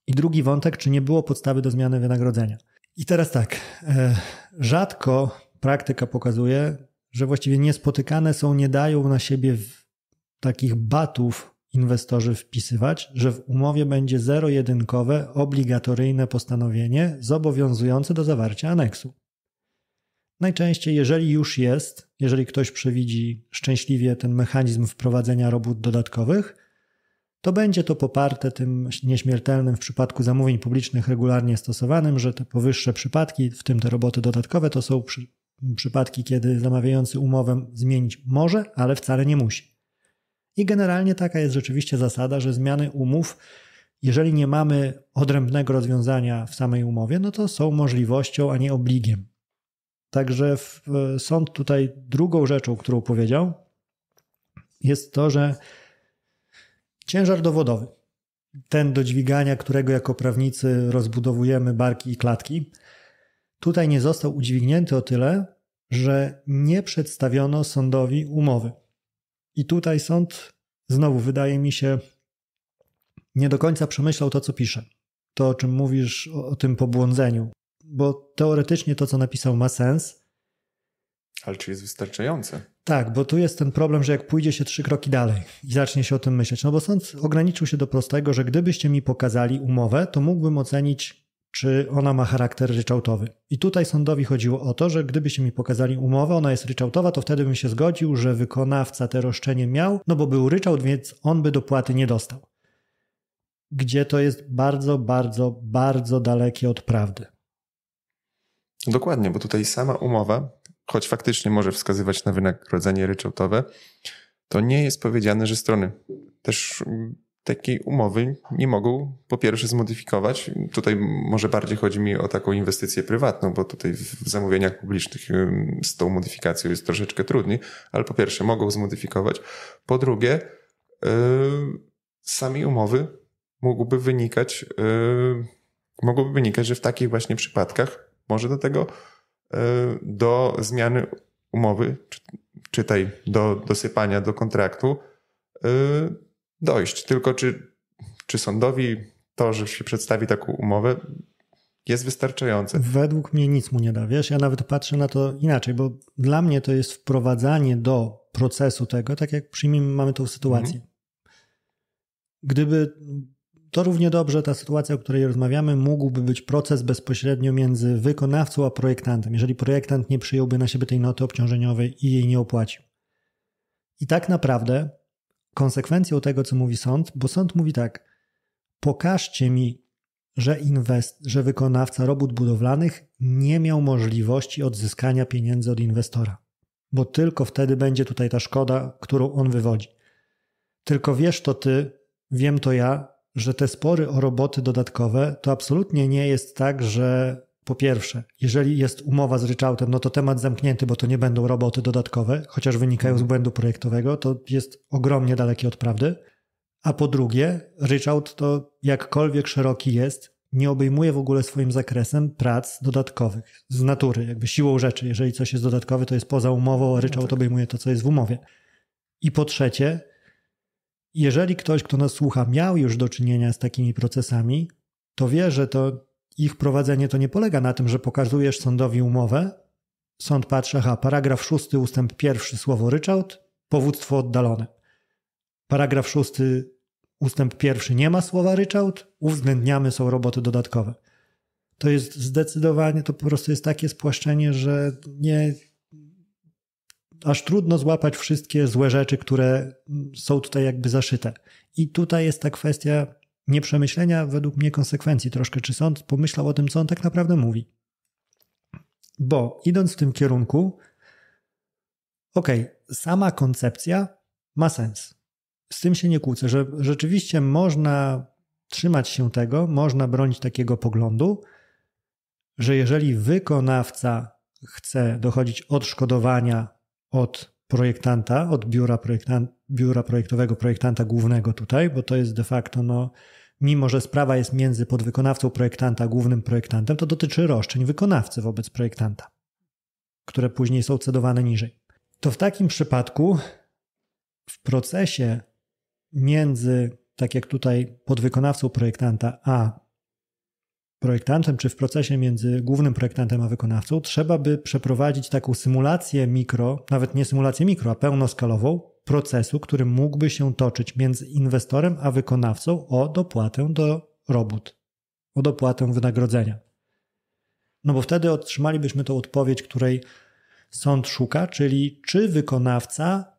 A: I drugi wątek, czy nie było podstawy do zmiany wynagrodzenia. I teraz tak, e, rzadko praktyka pokazuje, że właściwie niespotykane są, nie dają na siebie takich batów inwestorzy wpisywać, że w umowie będzie zero-jedynkowe, obligatoryjne postanowienie zobowiązujące do zawarcia aneksu. Najczęściej, jeżeli już jest, jeżeli ktoś przewidzi szczęśliwie ten mechanizm wprowadzenia robót dodatkowych, to będzie to poparte tym nieśmiertelnym w przypadku zamówień publicznych regularnie stosowanym, że te powyższe przypadki, w tym te roboty dodatkowe, to są Przypadki, kiedy zamawiający umowę zmienić może, ale wcale nie musi. I generalnie taka jest rzeczywiście zasada, że zmiany umów, jeżeli nie mamy odrębnego rozwiązania w samej umowie, no to są możliwością, a nie obligiem. Także w, sąd tutaj drugą rzeczą, którą powiedział, jest to, że ciężar dowodowy, ten do dźwigania, którego jako prawnicy rozbudowujemy barki i klatki, Tutaj nie został udźwignięty o tyle, że nie przedstawiono sądowi umowy. I tutaj sąd, znowu wydaje mi się, nie do końca przemyślał to, co pisze. To, o czym mówisz, o, o tym pobłądzeniu. Bo teoretycznie to, co napisał, ma sens.
B: Ale czy jest wystarczające?
A: Tak, bo tu jest ten problem, że jak pójdzie się trzy kroki dalej i zacznie się o tym myśleć, no bo sąd ograniczył się do prostego, że gdybyście mi pokazali umowę, to mógłbym ocenić czy ona ma charakter ryczałtowy. I tutaj sądowi chodziło o to, że gdybyście mi pokazali umowę, ona jest ryczałtowa, to wtedy bym się zgodził, że wykonawca te roszczenie miał, no bo był ryczałt, więc on by dopłaty nie dostał. Gdzie to jest bardzo, bardzo, bardzo dalekie od prawdy.
B: Dokładnie, bo tutaj sama umowa, choć faktycznie może wskazywać na wynagrodzenie ryczałtowe, to nie jest powiedziane, że strony też mm, takiej umowy nie mogą po pierwsze zmodyfikować. Tutaj może bardziej chodzi mi o taką inwestycję prywatną, bo tutaj w zamówieniach publicznych z tą modyfikacją jest troszeczkę trudniej, ale po pierwsze mogą zmodyfikować. Po drugie, yy, sami samej umowy mógłby wynikać, yy, mogłoby wynikać, że w takich właśnie przypadkach może do tego, yy, do zmiany umowy, czytaj, do dosypania do kontraktu, dojść. Tylko czy, czy sądowi to, że się przedstawi taką umowę, jest wystarczające.
A: Według mnie nic mu nie da, wiesz? Ja nawet patrzę na to inaczej, bo dla mnie to jest wprowadzanie do procesu tego, tak jak przyjmijmy, mamy tą sytuację. Mhm. Gdyby to równie dobrze ta sytuacja, o której rozmawiamy, mógłby być proces bezpośrednio między wykonawcą a projektantem, jeżeli projektant nie przyjąłby na siebie tej noty obciążeniowej i jej nie opłacił. I tak naprawdę konsekwencją tego, co mówi sąd, bo sąd mówi tak: pokażcie mi, że, inwest, że wykonawca robót budowlanych nie miał możliwości odzyskania pieniędzy od inwestora, bo tylko wtedy będzie tutaj ta szkoda, którą on wywodzi. Tylko wiesz to ty, wiem to ja, że te spory o roboty dodatkowe to absolutnie nie jest tak, że po pierwsze, jeżeli jest umowa z ryczałtem, no to temat zamknięty, bo to nie będą roboty dodatkowe, chociaż wynikają z mhm. błędu projektowego, to jest ogromnie dalekie od prawdy. A po drugie, ryczałt to jakkolwiek szeroki jest, nie obejmuje w ogóle swoim zakresem prac dodatkowych z natury, jakby siłą rzeczy. Jeżeli coś jest dodatkowe, to jest poza umową, a no ryczałt tak. obejmuje to, co jest w umowie. I po trzecie, jeżeli ktoś, kto nas słucha, miał już do czynienia z takimi procesami, to wie, że to ich prowadzenie to nie polega na tym, że pokazujesz sądowi umowę, sąd patrzy, aha, paragraf 6 ustęp 1 słowo ryczałt, powództwo oddalone. Paragraf 6 ustęp 1 nie ma słowa ryczałt, uwzględniamy, są roboty dodatkowe. To jest zdecydowanie, to po prostu jest takie spłaszczenie, że nie, aż trudno złapać wszystkie złe rzeczy, które są tutaj jakby zaszyte. I tutaj jest ta kwestia nieprzemyślenia, według mnie, konsekwencji troszkę, czy sąd pomyślał o tym, co on tak naprawdę mówi. Bo idąc w tym kierunku, okej, okay, sama koncepcja ma sens. Z tym się nie kłócę, że rzeczywiście można trzymać się tego, można bronić takiego poglądu, że jeżeli wykonawca chce dochodzić odszkodowania od projektanta, od biura projektanta biura projektowego, projektanta głównego tutaj, bo to jest de facto, no, mimo że sprawa jest między podwykonawcą projektanta a głównym projektantem, to dotyczy roszczeń wykonawcy wobec projektanta, które później są cedowane niżej. To w takim przypadku w procesie między, tak jak tutaj, podwykonawcą projektanta a projektantem, czy w procesie między głównym projektantem a wykonawcą, trzeba by przeprowadzić taką symulację mikro, nawet nie symulację mikro, a pełnoskalową, procesu, który mógłby się toczyć między inwestorem a wykonawcą o dopłatę do robót, o dopłatę wynagrodzenia. No bo wtedy otrzymalibyśmy tą odpowiedź, której sąd szuka, czyli czy wykonawca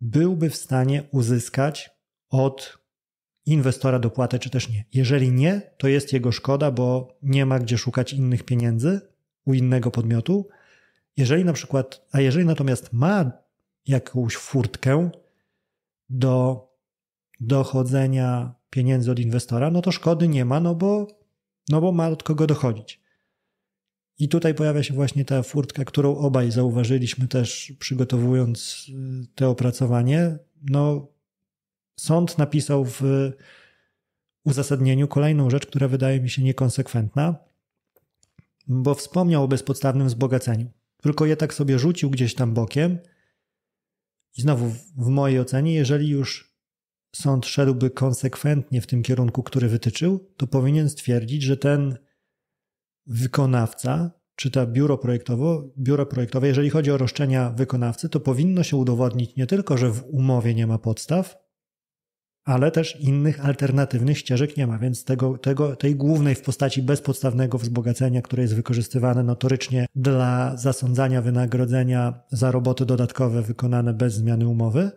A: byłby w stanie uzyskać od inwestora dopłatę, czy też nie. Jeżeli nie, to jest jego szkoda, bo nie ma gdzie szukać innych pieniędzy u innego podmiotu. Jeżeli na przykład, a jeżeli natomiast ma jakąś furtkę do dochodzenia pieniędzy od inwestora, no to szkody nie ma, no bo, no bo ma od kogo dochodzić. I tutaj pojawia się właśnie ta furtka, którą obaj zauważyliśmy też przygotowując y, te opracowanie. No, sąd napisał w uzasadnieniu kolejną rzecz, która wydaje mi się niekonsekwentna, bo wspomniał o bezpodstawnym wzbogaceniu. Tylko je tak sobie rzucił gdzieś tam bokiem – i znowu, w mojej ocenie, jeżeli już sąd szedłby konsekwentnie w tym kierunku, który wytyczył, to powinien stwierdzić, że ten wykonawca, czy to biuro, projektowo, biuro projektowe, jeżeli chodzi o roszczenia wykonawcy, to powinno się udowodnić nie tylko, że w umowie nie ma podstaw, ale też innych alternatywnych ścieżek nie ma, więc tego, tego, tej głównej w postaci bezpodstawnego wzbogacenia, które jest wykorzystywane notorycznie dla zasądzania wynagrodzenia za roboty dodatkowe wykonane bez zmiany umowy,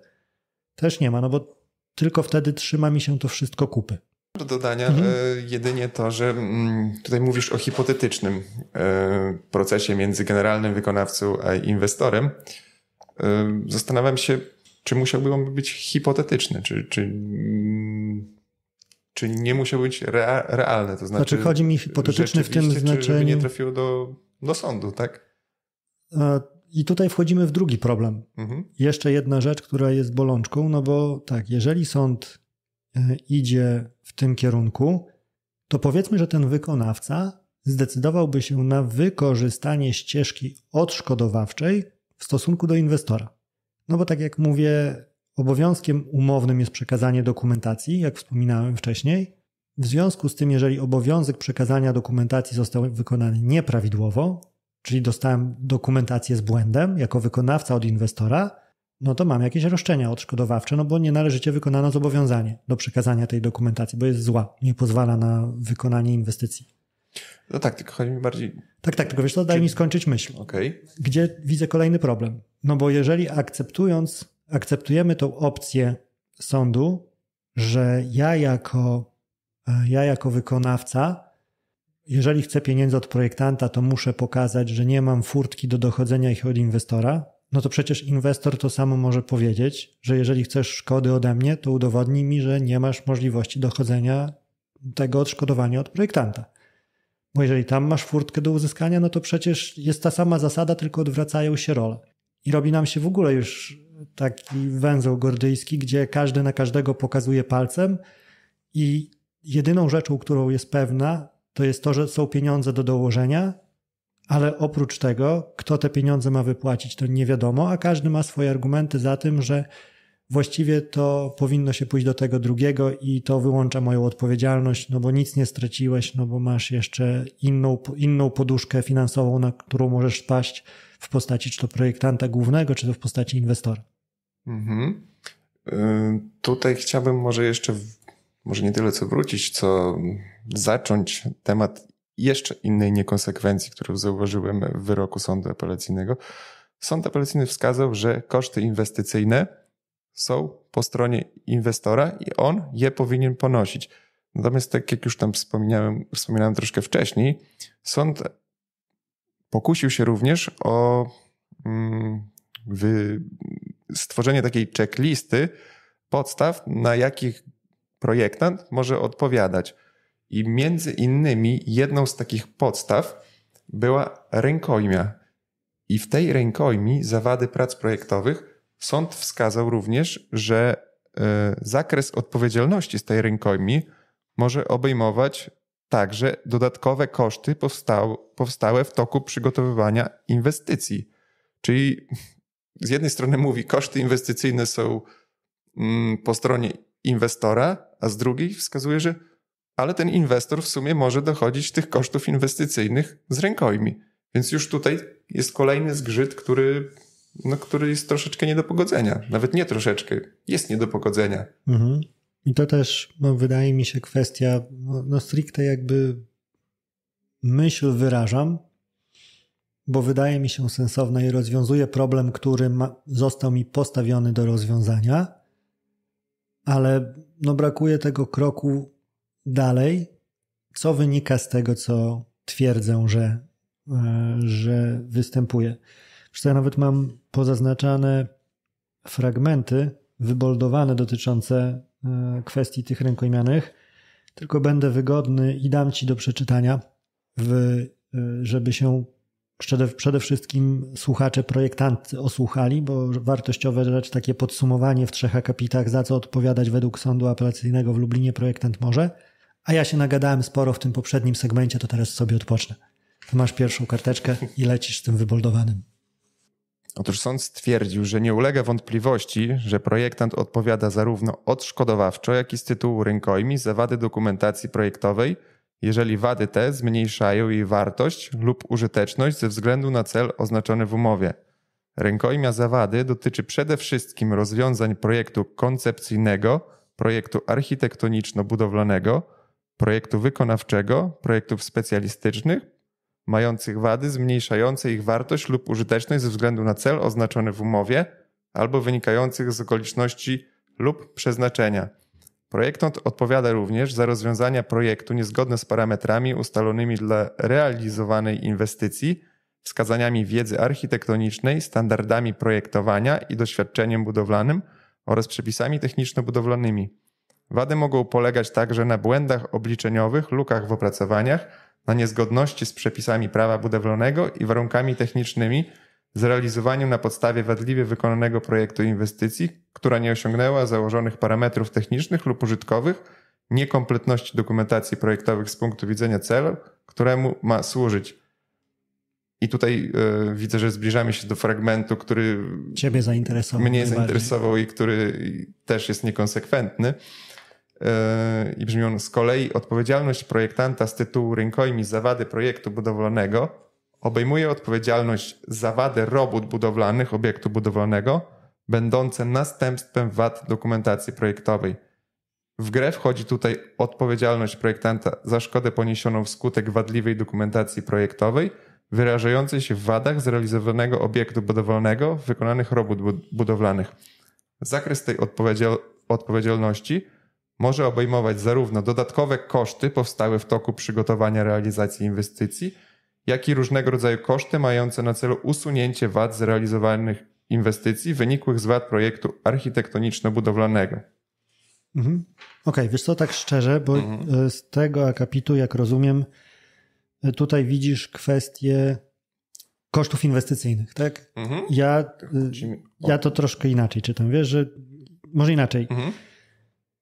A: też nie ma, no bo tylko wtedy trzyma mi się to wszystko kupy.
B: Do dodania mhm. E, jedynie to, że mm, tutaj mówisz o hipotetycznym e, procesie między generalnym wykonawcą a inwestorem. E, zastanawiam się, czy musiałby on być hipotetyczny, czy, czy, czy nie musiał być rea, realny? To znaczy, znaczy, chodzi mi hipotetyczny w tym znaczeniu. Żeby nie trafiło do, do sądu, tak?
A: E, I tutaj wchodzimy w drugi problem. Mhm. Jeszcze jedna rzecz, która jest bolączką, no bo tak, jeżeli sąd e, idzie w tym kierunku, to powiedzmy, że ten wykonawca zdecydowałby się na wykorzystanie ścieżki odszkodowawczej w stosunku do inwestora. No bo tak jak mówię, obowiązkiem umownym jest przekazanie dokumentacji, jak wspominałem wcześniej. W związku z tym, jeżeli obowiązek przekazania dokumentacji został wykonany nieprawidłowo, czyli dostałem dokumentację z błędem jako wykonawca od inwestora, no to mam jakieś roszczenia odszkodowawcze, no bo nie należycie wykonano zobowiązanie do przekazania tej dokumentacji, bo jest zła, nie pozwala na wykonanie inwestycji.
B: No tak, tylko chodzi mi bardziej.
A: Tak, tak, tylko wiesz, to daj mi skończyć myśl. Okay. Gdzie widzę kolejny problem? No bo jeżeli akceptując, akceptujemy tą opcję sądu, że ja jako, e, ja jako wykonawca, jeżeli chcę pieniędzy od projektanta, to muszę pokazać, że nie mam furtki do dochodzenia ich od inwestora, no to przecież inwestor to samo może powiedzieć, że jeżeli chcesz szkody ode mnie, to udowodnij mi, że nie masz możliwości dochodzenia tego odszkodowania od projektanta. Bo jeżeli tam masz furtkę do uzyskania, no to przecież jest ta sama zasada, tylko odwracają się role. I robi nam się w ogóle już taki węzeł gordyjski, gdzie każdy na każdego pokazuje palcem i jedyną rzeczą, którą jest pewna, to jest to, że są pieniądze do dołożenia, ale oprócz tego, kto te pieniądze ma wypłacić, to nie wiadomo, a każdy ma swoje argumenty za tym, że właściwie to powinno się pójść do tego drugiego i to wyłącza moją odpowiedzialność, no bo nic nie straciłeś, no bo masz jeszcze inną, inną poduszkę finansową, na którą możesz spaść w postaci czy to projektanta głównego, czy to w postaci inwestora.
B: Mhm. Y, tutaj chciałbym może jeszcze, może nie tyle co wrócić, co zacząć temat jeszcze innej niekonsekwencji, którą zauważyłem w wyroku sądu apelacyjnego. Sąd apelacyjny wskazał, że koszty inwestycyjne są po stronie inwestora i on je powinien ponosić. Natomiast tak jak już tam wspominałem, wspominałem troszkę wcześniej, sąd Pokusił się również o mm, stworzenie takiej checklisty podstaw, na jakich projektant może odpowiadać. I między innymi jedną z takich podstaw była rękojmia. I w tej rękojmi zawady prac projektowych sąd wskazał również, że e, zakres odpowiedzialności z tej rękojmi może obejmować także dodatkowe koszty powstał, powstałe w toku przygotowywania inwestycji. Czyli z jednej strony mówi, koszty inwestycyjne są mm, po stronie inwestora, a z drugiej wskazuje, że ale ten inwestor w sumie może dochodzić tych kosztów inwestycyjnych z rękojmi. Więc już tutaj jest kolejny zgrzyt, który, no, który jest troszeczkę nie do pogodzenia. Nawet nie troszeczkę, jest nie do pogodzenia.
A: Mhm. I to też no, wydaje mi się kwestia, no, no, stricte jakby myśl wyrażam, bo wydaje mi się sensowna i rozwiązuje problem, który ma, został mi postawiony do rozwiązania, ale no, brakuje tego kroku dalej, co wynika z tego, co twierdzę, że, e, że występuje. Zresztą ja nawet mam pozaznaczane fragmenty wyboldowane dotyczące E, kwestii tych rękojmianych, tylko będę wygodny i dam ci do przeczytania, w, e, żeby się przede, wszystkim słuchacze, projektanty osłuchali, bo wartościowe rzecz, takie podsumowanie w trzech akapitach, za co odpowiadać według Sądu Apelacyjnego w Lublinie projektant może. A ja się nagadałem sporo w tym poprzednim segmencie, to teraz sobie odpocznę. Ty masz pierwszą karteczkę i lecisz z tym wyboldowanym.
B: Otóż sąd stwierdził, że nie ulega wątpliwości, że projektant odpowiada zarówno odszkodowawczo, jak i z tytułu rękojmi za wady dokumentacji projektowej, jeżeli wady te zmniejszają jej wartość lub użyteczność ze względu na cel oznaczony w umowie. Rękojmia za wady dotyczy przede wszystkim rozwiązań projektu koncepcyjnego, projektu architektoniczno-budowlanego, projektu wykonawczego, projektów specjalistycznych, mających wady zmniejszające ich wartość lub użyteczność ze względu na cel oznaczony w umowie albo wynikających z okoliczności lub przeznaczenia. Projektant odpowiada również za rozwiązania projektu niezgodne z parametrami ustalonymi dla realizowanej inwestycji, wskazaniami wiedzy architektonicznej, standardami projektowania i doświadczeniem budowlanym oraz przepisami techniczno-budowlanymi. Wady mogą polegać także na błędach obliczeniowych, lukach w opracowaniach, na niezgodności z przepisami prawa budowlanego i warunkami technicznymi zrealizowaniu na podstawie wadliwie wykonanego projektu inwestycji, która nie osiągnęła założonych parametrów technicznych lub użytkowych, niekompletności dokumentacji projektowych z punktu widzenia celu, któremu ma służyć. I tutaj y, widzę, że zbliżamy się do fragmentu, który Ciebie zainteresował. Mnie zainteresował i który też jest niekonsekwentny. Yy, i brzmi on z kolei odpowiedzialność projektanta z tytułu rękojmi zawady projektu budowlanego obejmuje odpowiedzialność zawady robót budowlanych obiektu budowlanego będące następstwem wad dokumentacji projektowej. W grę wchodzi tutaj odpowiedzialność projektanta za szkodę poniesioną wskutek wadliwej dokumentacji projektowej wyrażającej się w wadach zrealizowanego obiektu budowlanego wykonanych robót budowlanych. Zakres tej odpowiedzialności może obejmować zarówno dodatkowe koszty powstałe w toku przygotowania realizacji inwestycji, jak i różnego rodzaju koszty mające na celu usunięcie wad zrealizowanych inwestycji wynikłych z wad projektu architektoniczno-budowlanego.
A: Mhm. Okej, okay, wiesz co, tak szczerze, bo mhm. E, z tego akapitu, jak rozumiem, e, tutaj widzisz kwestię kosztów inwestycyjnych, tak? Mhm. Ja, e, ja to troszkę inaczej czytam, wiesz, że może inaczej. Mhm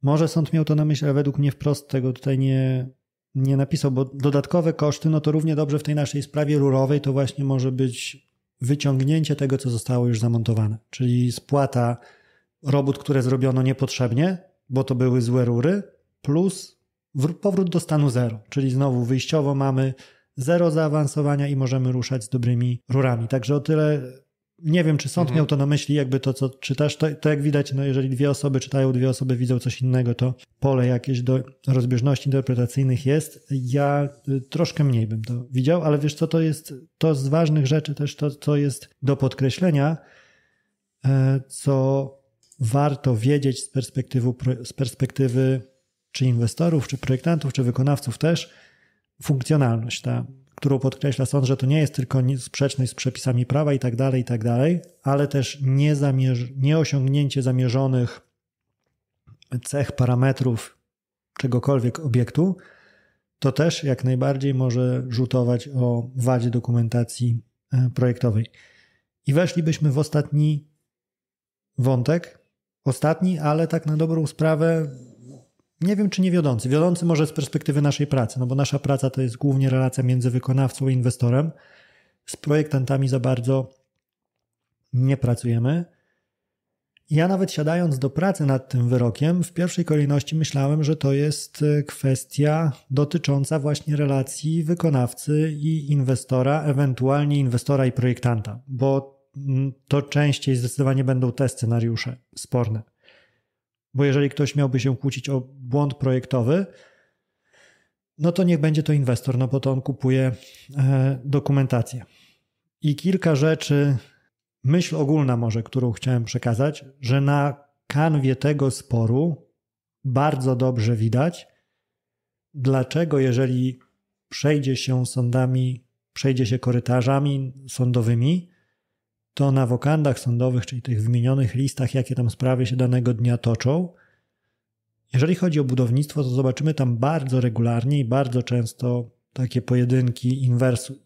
A: może sąd miał to na myśli, ale według mnie wprost tego tutaj nie, nie napisał, bo dodatkowe koszty, no to równie dobrze w tej naszej sprawie rurowej to właśnie może być wyciągnięcie tego, co zostało już zamontowane, czyli spłata robót, które zrobiono niepotrzebnie, bo to były złe rury, plus powrót do stanu zero, czyli znowu wyjściowo mamy zero zaawansowania i możemy ruszać z dobrymi rurami. Także o tyle nie wiem, czy sąd mhm. miał to na myśli, jakby to, co czytasz, to, to jak widać, no jeżeli dwie osoby czytają, dwie osoby widzą coś innego, to pole jakieś do rozbieżności interpretacyjnych jest. Ja y, troszkę mniej bym to widział, ale wiesz co, to jest to z ważnych rzeczy też to, co jest do podkreślenia, e, co warto wiedzieć z, perspektywy, z perspektywy czy inwestorów, czy projektantów, czy wykonawców też, funkcjonalność ta którą podkreśla sąd, że to nie jest tylko sprzeczność z przepisami prawa i tak dalej, i tak dalej, ale też nieosiągnięcie zamierzonych cech, parametrów czegokolwiek obiektu, to też jak najbardziej może rzutować o wadzie dokumentacji e, projektowej. I weszlibyśmy w ostatni wątek, ostatni, ale tak na dobrą sprawę nie wiem, czy nie wiodący. Wiodący może z perspektywy naszej pracy, no bo nasza praca to jest głównie relacja między wykonawcą i inwestorem. Z projektantami za bardzo nie pracujemy. Ja nawet siadając do pracy nad tym wyrokiem, w pierwszej kolejności myślałem, że to jest e, kwestia dotycząca właśnie relacji wykonawcy i inwestora, ewentualnie inwestora i projektanta, bo mm, to częściej zdecydowanie będą te scenariusze sporne. Bo jeżeli ktoś miałby się kłócić o błąd projektowy, no to niech będzie to inwestor, no bo to on kupuje e, dokumentację. I kilka rzeczy, myśl ogólna może, którą chciałem przekazać, że na kanwie tego sporu bardzo dobrze widać, dlaczego jeżeli przejdzie się sądami, przejdzie się korytarzami sądowymi, to na wokandach sądowych, czyli tych wymienionych listach, jakie tam sprawy się danego dnia toczą, jeżeli chodzi o budownictwo, to zobaczymy tam bardzo regularnie i bardzo często takie pojedynki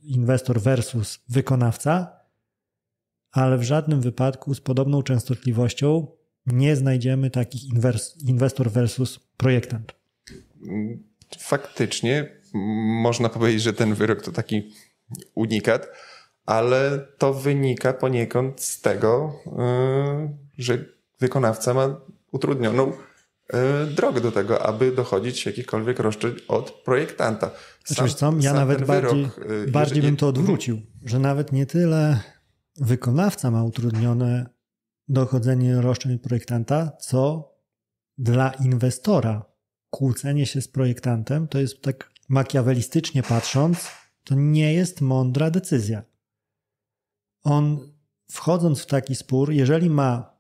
A: inwestor versus wykonawca, ale w żadnym wypadku z podobną częstotliwością nie znajdziemy takich inwestor versus projektant.
B: Faktycznie można powiedzieć, że ten wyrok to taki unikat ale to wynika poniekąd z tego, y, że wykonawca ma utrudnioną y, drogę do tego, aby dochodzić jakichkolwiek roszczeń od projektanta. Znaczy, sam, Zresztą ja nawet bardziej, wyrok, bardziej bym to odwrócił,
A: że nawet nie tyle wykonawca ma utrudnione dochodzenie roszczeń projektanta, co dla inwestora kłócenie się z projektantem to jest tak makiawelistycznie patrząc, to nie jest mądra decyzja on wchodząc w taki spór, jeżeli ma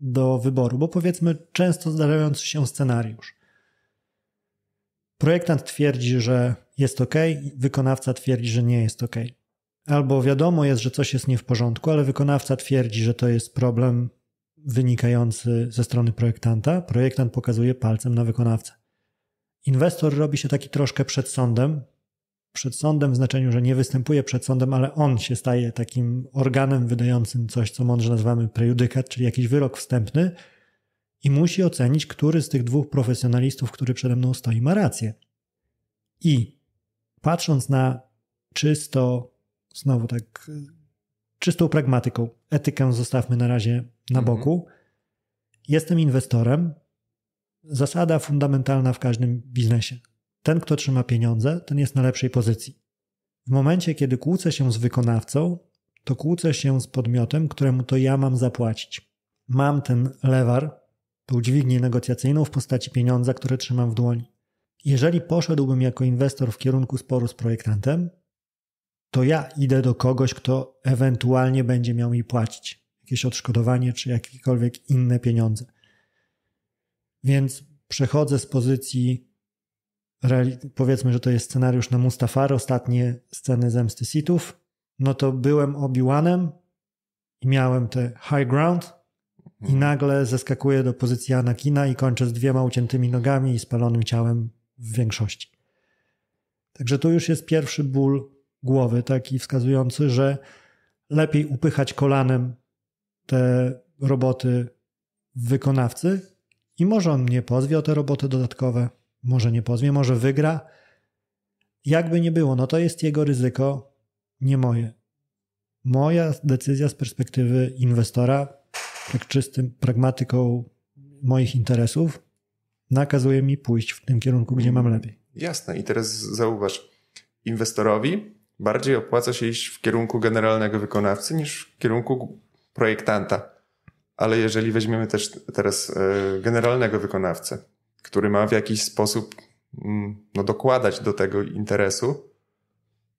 A: do wyboru, bo powiedzmy często zdarzający się scenariusz. Projektant twierdzi, że jest ok, wykonawca twierdzi, że nie jest ok. Albo wiadomo jest, że coś jest nie w porządku, ale wykonawca twierdzi, że to jest problem wynikający ze strony projektanta. Projektant pokazuje palcem na wykonawcę. Inwestor robi się taki troszkę przed sądem, przed sądem, w znaczeniu, że nie występuje przed sądem, ale on się staje takim organem wydającym coś, co mądrze nazywamy prejudykat, czyli jakiś wyrok wstępny, i musi ocenić, który z tych dwóch profesjonalistów, który przede mną stoi, ma rację. I patrząc na czysto, znowu tak, czystą pragmatyką, etykę zostawmy na razie na mhm. boku, jestem inwestorem. Zasada fundamentalna w każdym biznesie ten, kto trzyma pieniądze, ten jest na lepszej pozycji. W momencie, kiedy kłócę się z wykonawcą, to kłócę się z podmiotem, któremu to ja mam zapłacić. Mam ten lewar, tą dźwignię negocjacyjną w postaci pieniądza, które trzymam w dłoni. Jeżeli poszedłbym jako inwestor w kierunku sporu z projektantem, to ja idę do kogoś, kto ewentualnie będzie miał mi płacić jakieś odszkodowanie czy jakiekolwiek inne pieniądze. Więc przechodzę z pozycji powiedzmy, że to jest scenariusz na Mustafar, ostatnie sceny zemsty Sithów, no to byłem Obi-Wanem i miałem te high ground i mhm. nagle zeskakuję do pozycji Anakina i kończę z dwiema uciętymi nogami i spalonym ciałem w większości. Także tu już jest pierwszy ból głowy, taki wskazujący, że lepiej upychać kolanem te roboty wykonawcy i może on mnie pozwie o te roboty dodatkowe może nie pozwie, może wygra. Jakby nie było, no to jest jego ryzyko, nie moje. Moja decyzja z perspektywy inwestora, tak czystym pragmatyką moich interesów, nakazuje mi pójść w tym kierunku, gdzie mam lepiej.
B: Jasne, i teraz zauważ, inwestorowi bardziej opłaca się iść w kierunku generalnego wykonawcy niż w kierunku projektanta. Ale jeżeli weźmiemy też teraz e, generalnego wykonawcę, który ma w jakiś sposób mm, no, dokładać do tego interesu,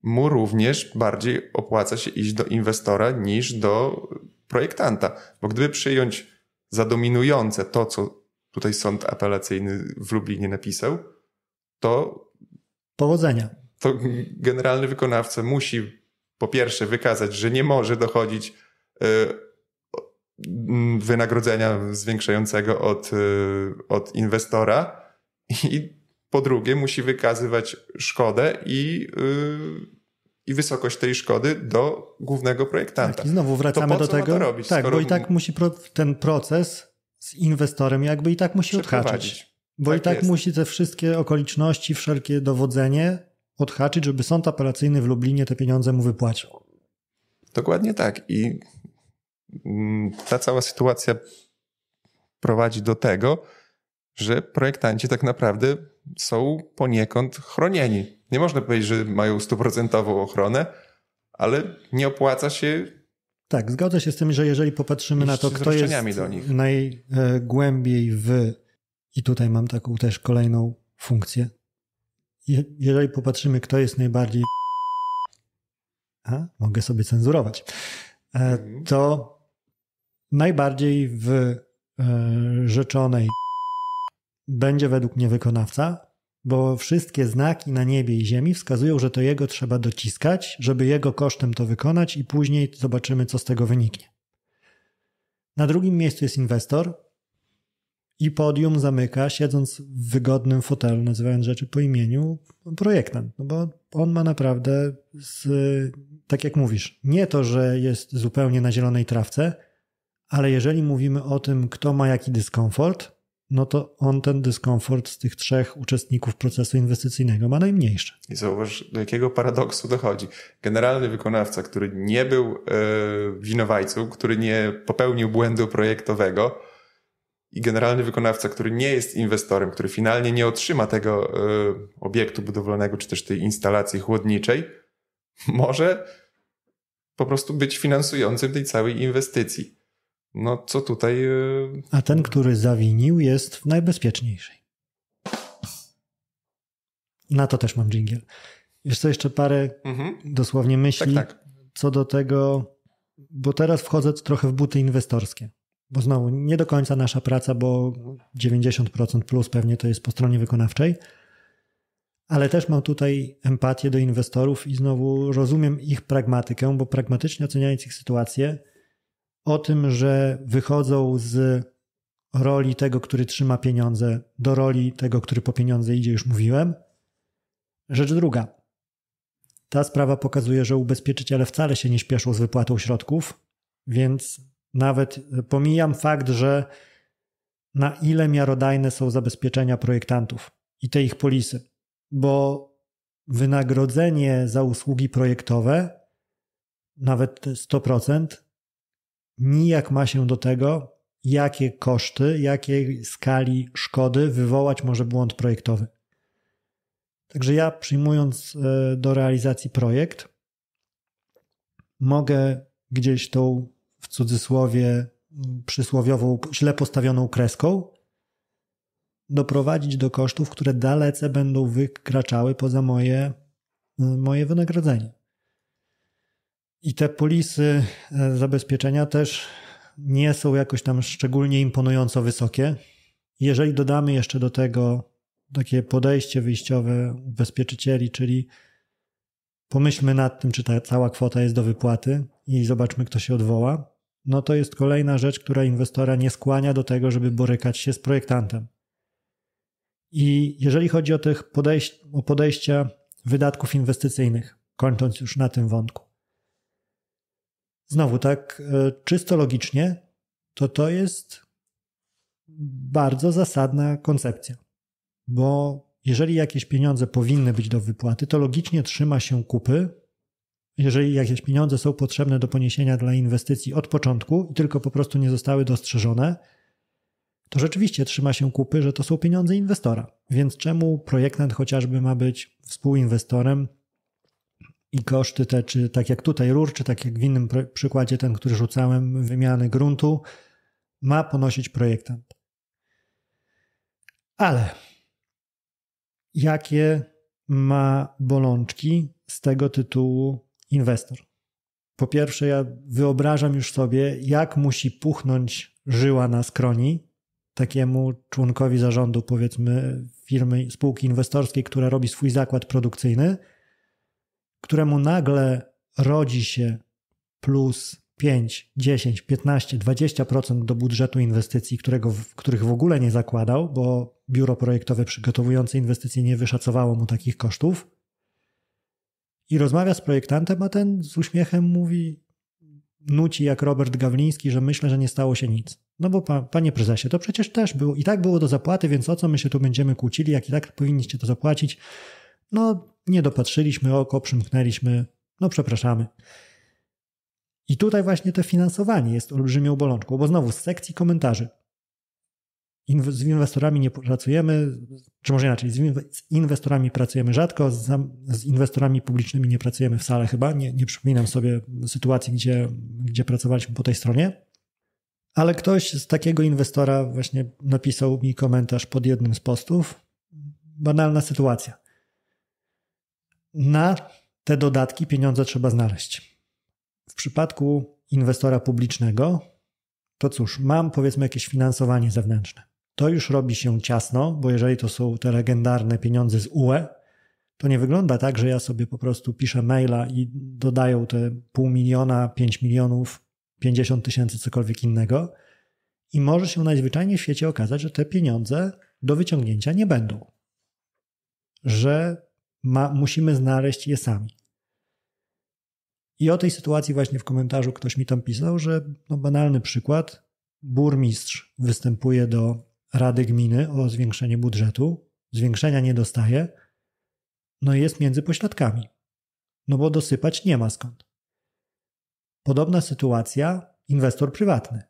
B: mu również bardziej opłaca się iść do inwestora niż do projektanta. Bo gdyby przyjąć zadominujące to, co tutaj sąd apelacyjny w Lublinie napisał, to. Powodzenia. To generalny wykonawca musi po pierwsze wykazać, że nie może dochodzić y, Mm, wynagrodzenia zwiększającego od, y, od inwestora i po drugie musi wykazywać szkodę i, y, i wysokość tej szkody do głównego projektanta. Tak, I znowu wracamy do tego. Robić, tak, bo i tak
A: musi pro, ten proces z inwestorem jakby i tak musi odhaczyć. Bo tak i tak jest. musi te wszystkie okoliczności, wszelkie dowodzenie odhaczyć, żeby sąd apelacyjny w Lublinie te pieniądze mu wypłacił.
B: Dokładnie tak. I Mm, ta cała sytuacja prowadzi do tego, że projektanci tak naprawdę są poniekąd chronieni. Nie można powiedzieć, że mają stuprocentową ochronę, ale nie opłaca się.
A: Tak, zgodzę się z tym, że jeżeli popatrzymy na to, kto jest najgłębiej w. I tutaj mam taką też kolejną funkcję. Je, jeżeli popatrzymy, kto jest najbardziej. A, mogę sobie cenzurować. E, mhm. To najbardziej w e, rzeczonej będzie według mnie wykonawca, bo wszystkie znaki na niebie i ziemi wskazują, że to jego trzeba dociskać, żeby jego kosztem to wykonać i później zobaczymy, co z tego wyniknie. Na drugim miejscu jest inwestor i podium zamyka, siedząc w wygodnym fotelu, nazywając rzeczy po imieniu, projektant, no bo on ma naprawdę, z, tak jak mówisz, nie to, że jest zupełnie na zielonej trawce, ale jeżeli mówimy o tym, kto ma jaki dyskomfort, no to on ten dyskomfort z tych trzech uczestników procesu inwestycyjnego ma najmniejszy.
B: I zauważ, do jakiego paradoksu dochodzi. Generalny wykonawca, który nie był yy, winowajcą, który nie popełnił błędu projektowego i generalny wykonawca, który nie jest inwestorem, który finalnie nie otrzyma tego e, obiektu budowlanego czy też tej instalacji chłodniczej, może po prostu być finansującym tej całej inwestycji. No co tutaj. Y,
A: A ten, który zawinił, jest najbezpieczniejszy. Na to też mam dżingiel. Wiesz co, jeszcze parę mhm. dosłownie myśli tak, tak. co do tego, bo teraz wchodzę trochę w buty inwestorskie. Bo znowu, nie do końca nasza praca, bo 90% plus pewnie to jest po stronie wykonawczej. Ale też mam tutaj empatię do inwestorów i znowu rozumiem ich pragmatykę, bo pragmatycznie oceniając ich sytuację, o tym, że wychodzą z roli tego, który trzyma pieniądze, do roli tego, który po pieniądze idzie, już mówiłem. Rzecz druga. Ta sprawa pokazuje, że ubezpieczyciele wcale się nie śpieszą z wypłatą środków, więc nawet pomijam fakt, że na ile miarodajne są zabezpieczenia projektantów i te ich polisy, bo wynagrodzenie za usługi projektowe, nawet 100%, nijak ma się do tego, jakie koszty, jakiej skali szkody wywołać może błąd projektowy. Także ja, przyjmując e, do realizacji projekt, mogę gdzieś tą w cudzysłowie przysłowiową, źle postawioną kreską doprowadzić do kosztów, które dalece będą wykraczały poza moje, e, moje wynagrodzenie. I te polisy e, zabezpieczenia też nie są jakoś tam szczególnie imponująco wysokie. Jeżeli dodamy jeszcze do tego takie podejście wyjściowe ubezpieczycieli, czyli pomyślmy nad tym, czy ta cała kwota jest do wypłaty i zobaczmy, kto się odwoła, no to jest kolejna rzecz, która inwestora nie skłania do tego, żeby borykać się z projektantem. I jeżeli chodzi o, tych podejś- o podejścia wydatków inwestycyjnych, kończąc już na tym wątku, Znowu tak e, czysto logicznie, to to jest bardzo zasadna koncepcja, bo jeżeli jakieś pieniądze powinny być do wypłaty, to logicznie trzyma się kupy. Jeżeli jakieś pieniądze są potrzebne do poniesienia dla inwestycji od początku i tylko po prostu nie zostały dostrzeżone, to rzeczywiście trzyma się kupy, że to są pieniądze inwestora. Więc czemu projektant chociażby ma być współinwestorem i koszty te, czy tak jak tutaj rur, czy tak jak w innym przykładzie, ten, który rzucałem, wymiany gruntu, ma ponosić projektant. Ale jakie ma bolączki z tego tytułu inwestor? Po pierwsze, ja wyobrażam już sobie, jak musi puchnąć żyła na skroni takiemu członkowi zarządu, powiedzmy, firmy, spółki inwestorskiej, która robi swój zakład produkcyjny któremu nagle rodzi się plus 5, 10, 15, 20% do budżetu inwestycji, którego, których w ogóle nie zakładał, bo biuro projektowe przygotowujące inwestycje nie wyszacowało mu takich kosztów. I rozmawia z projektantem, a ten z uśmiechem mówi, nuci jak Robert Gawliński, że myślę, że nie stało się nic. No bo pa, panie prezesie, to przecież też było, i tak było do zapłaty, więc o co my się tu będziemy kłócili, jak i tak powinniście to zapłacić. No nie dopatrzyliśmy oko, przymknęliśmy, no przepraszamy. I tutaj właśnie to finansowanie jest olbrzymią bolączką, bo znowu z sekcji komentarzy z inwestorami nie pracujemy, czy może inaczej, z inwestorami pracujemy rzadko, z, inwestorami publicznymi nie pracujemy wcale chyba. Nie, nie przypominam sobie sytuacji, gdzie, gdzie pracowaliśmy po tej stronie. Ale ktoś z takiego inwestora właśnie napisał mi komentarz pod jednym z postów. Banalna sytuacja na te dodatki pieniądze trzeba znaleźć. W przypadku inwestora publicznego, to cóż, mam powiedzmy jakieś finansowanie zewnętrzne. To już robi się ciasno, bo jeżeli to są te legendarne pieniądze z UE, to nie wygląda tak, że ja sobie po prostu piszę maila i dodają te pół miliona, pięć milionów, pięćdziesiąt tysięcy, cokolwiek innego. I może się najzwyczajniej w świecie okazać, że te pieniądze do wyciągnięcia nie będą. Że ma, musimy znaleźć je sami. I o tej sytuacji właśnie w komentarzu ktoś mi tam pisał, że no banalny przykład, burmistrz występuje do Rady Gminy o zwiększenie budżetu, zwiększenia nie dostaje, no i jest między pośladkami, no bo dosypać nie ma skąd. Podobna sytuacja inwestor prywatny.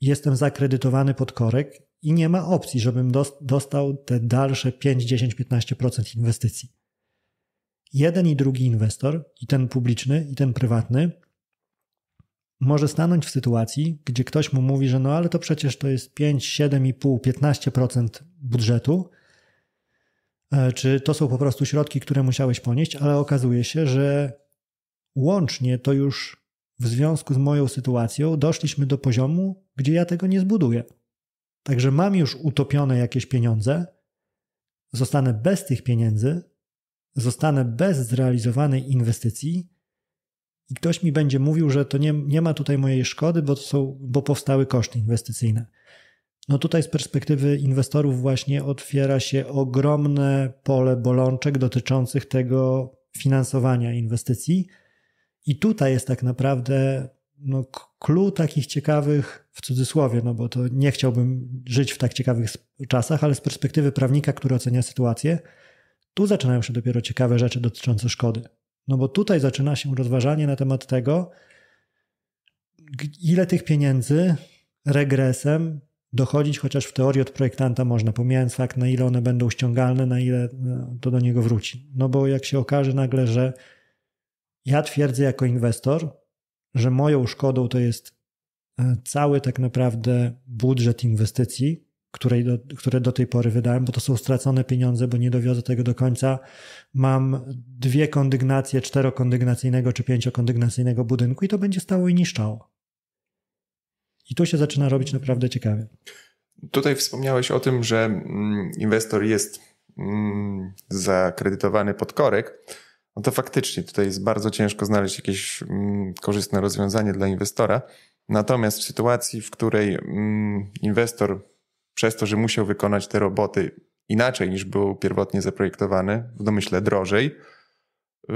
A: Jestem zakredytowany pod korek i nie ma opcji, żebym dostał te dalsze 5, 10, 15% inwestycji. Jeden i drugi inwestor, i ten publiczny, i ten prywatny, może stanąć w sytuacji, gdzie ktoś mu mówi, że no ale to przecież to jest 5, 7,5, 15% budżetu, e, czy to są po prostu środki, które musiałeś ponieść, ale okazuje się, że łącznie to już w związku z moją sytuacją doszliśmy do poziomu, gdzie ja tego nie zbuduję. Także mam już utopione jakieś pieniądze, zostanę bez tych pieniędzy, zostanę bez zrealizowanej inwestycji i ktoś mi będzie mówił, że to nie, nie ma tutaj mojej szkody, bo, są, bo powstały koszty inwestycyjne. No tutaj z perspektywy inwestorów właśnie otwiera się ogromne pole bolączek dotyczących tego finansowania inwestycji. I tutaj jest tak naprawdę no, klucz takich ciekawych w cudzysłowie, no bo to nie chciałbym żyć w tak ciekawych czasach, ale z perspektywy prawnika, który ocenia sytuację, tu zaczynają się dopiero ciekawe rzeczy dotyczące szkody. No bo tutaj zaczyna się rozważanie na temat tego, ile tych pieniędzy regresem dochodzić chociaż w teorii od projektanta można, pomijając fakt, na ile one będą ściągalne, na ile no, to do niego wróci. No bo jak się okaże nagle, że ja twierdzę jako inwestor, że moją szkodą to jest cały tak naprawdę budżet inwestycji, której do, które do tej pory wydałem, bo to są stracone pieniądze, bo nie dowiozę tego do końca. Mam dwie kondygnacje, czterokondygnacyjnego czy pięciokondygnacyjnego budynku i to będzie stało i niszczało. I tu się zaczyna robić naprawdę ciekawie.
B: Tutaj wspomniałeś o tym, że mm, inwestor jest mm, zakredytowany pod korek. No to faktycznie tutaj jest bardzo ciężko znaleźć jakieś mm, korzystne rozwiązanie dla inwestora. Natomiast w sytuacji, w której mm, inwestor przez to, że musiał wykonać te roboty inaczej niż był pierwotnie zaprojektowany, w domyśle drożej, y,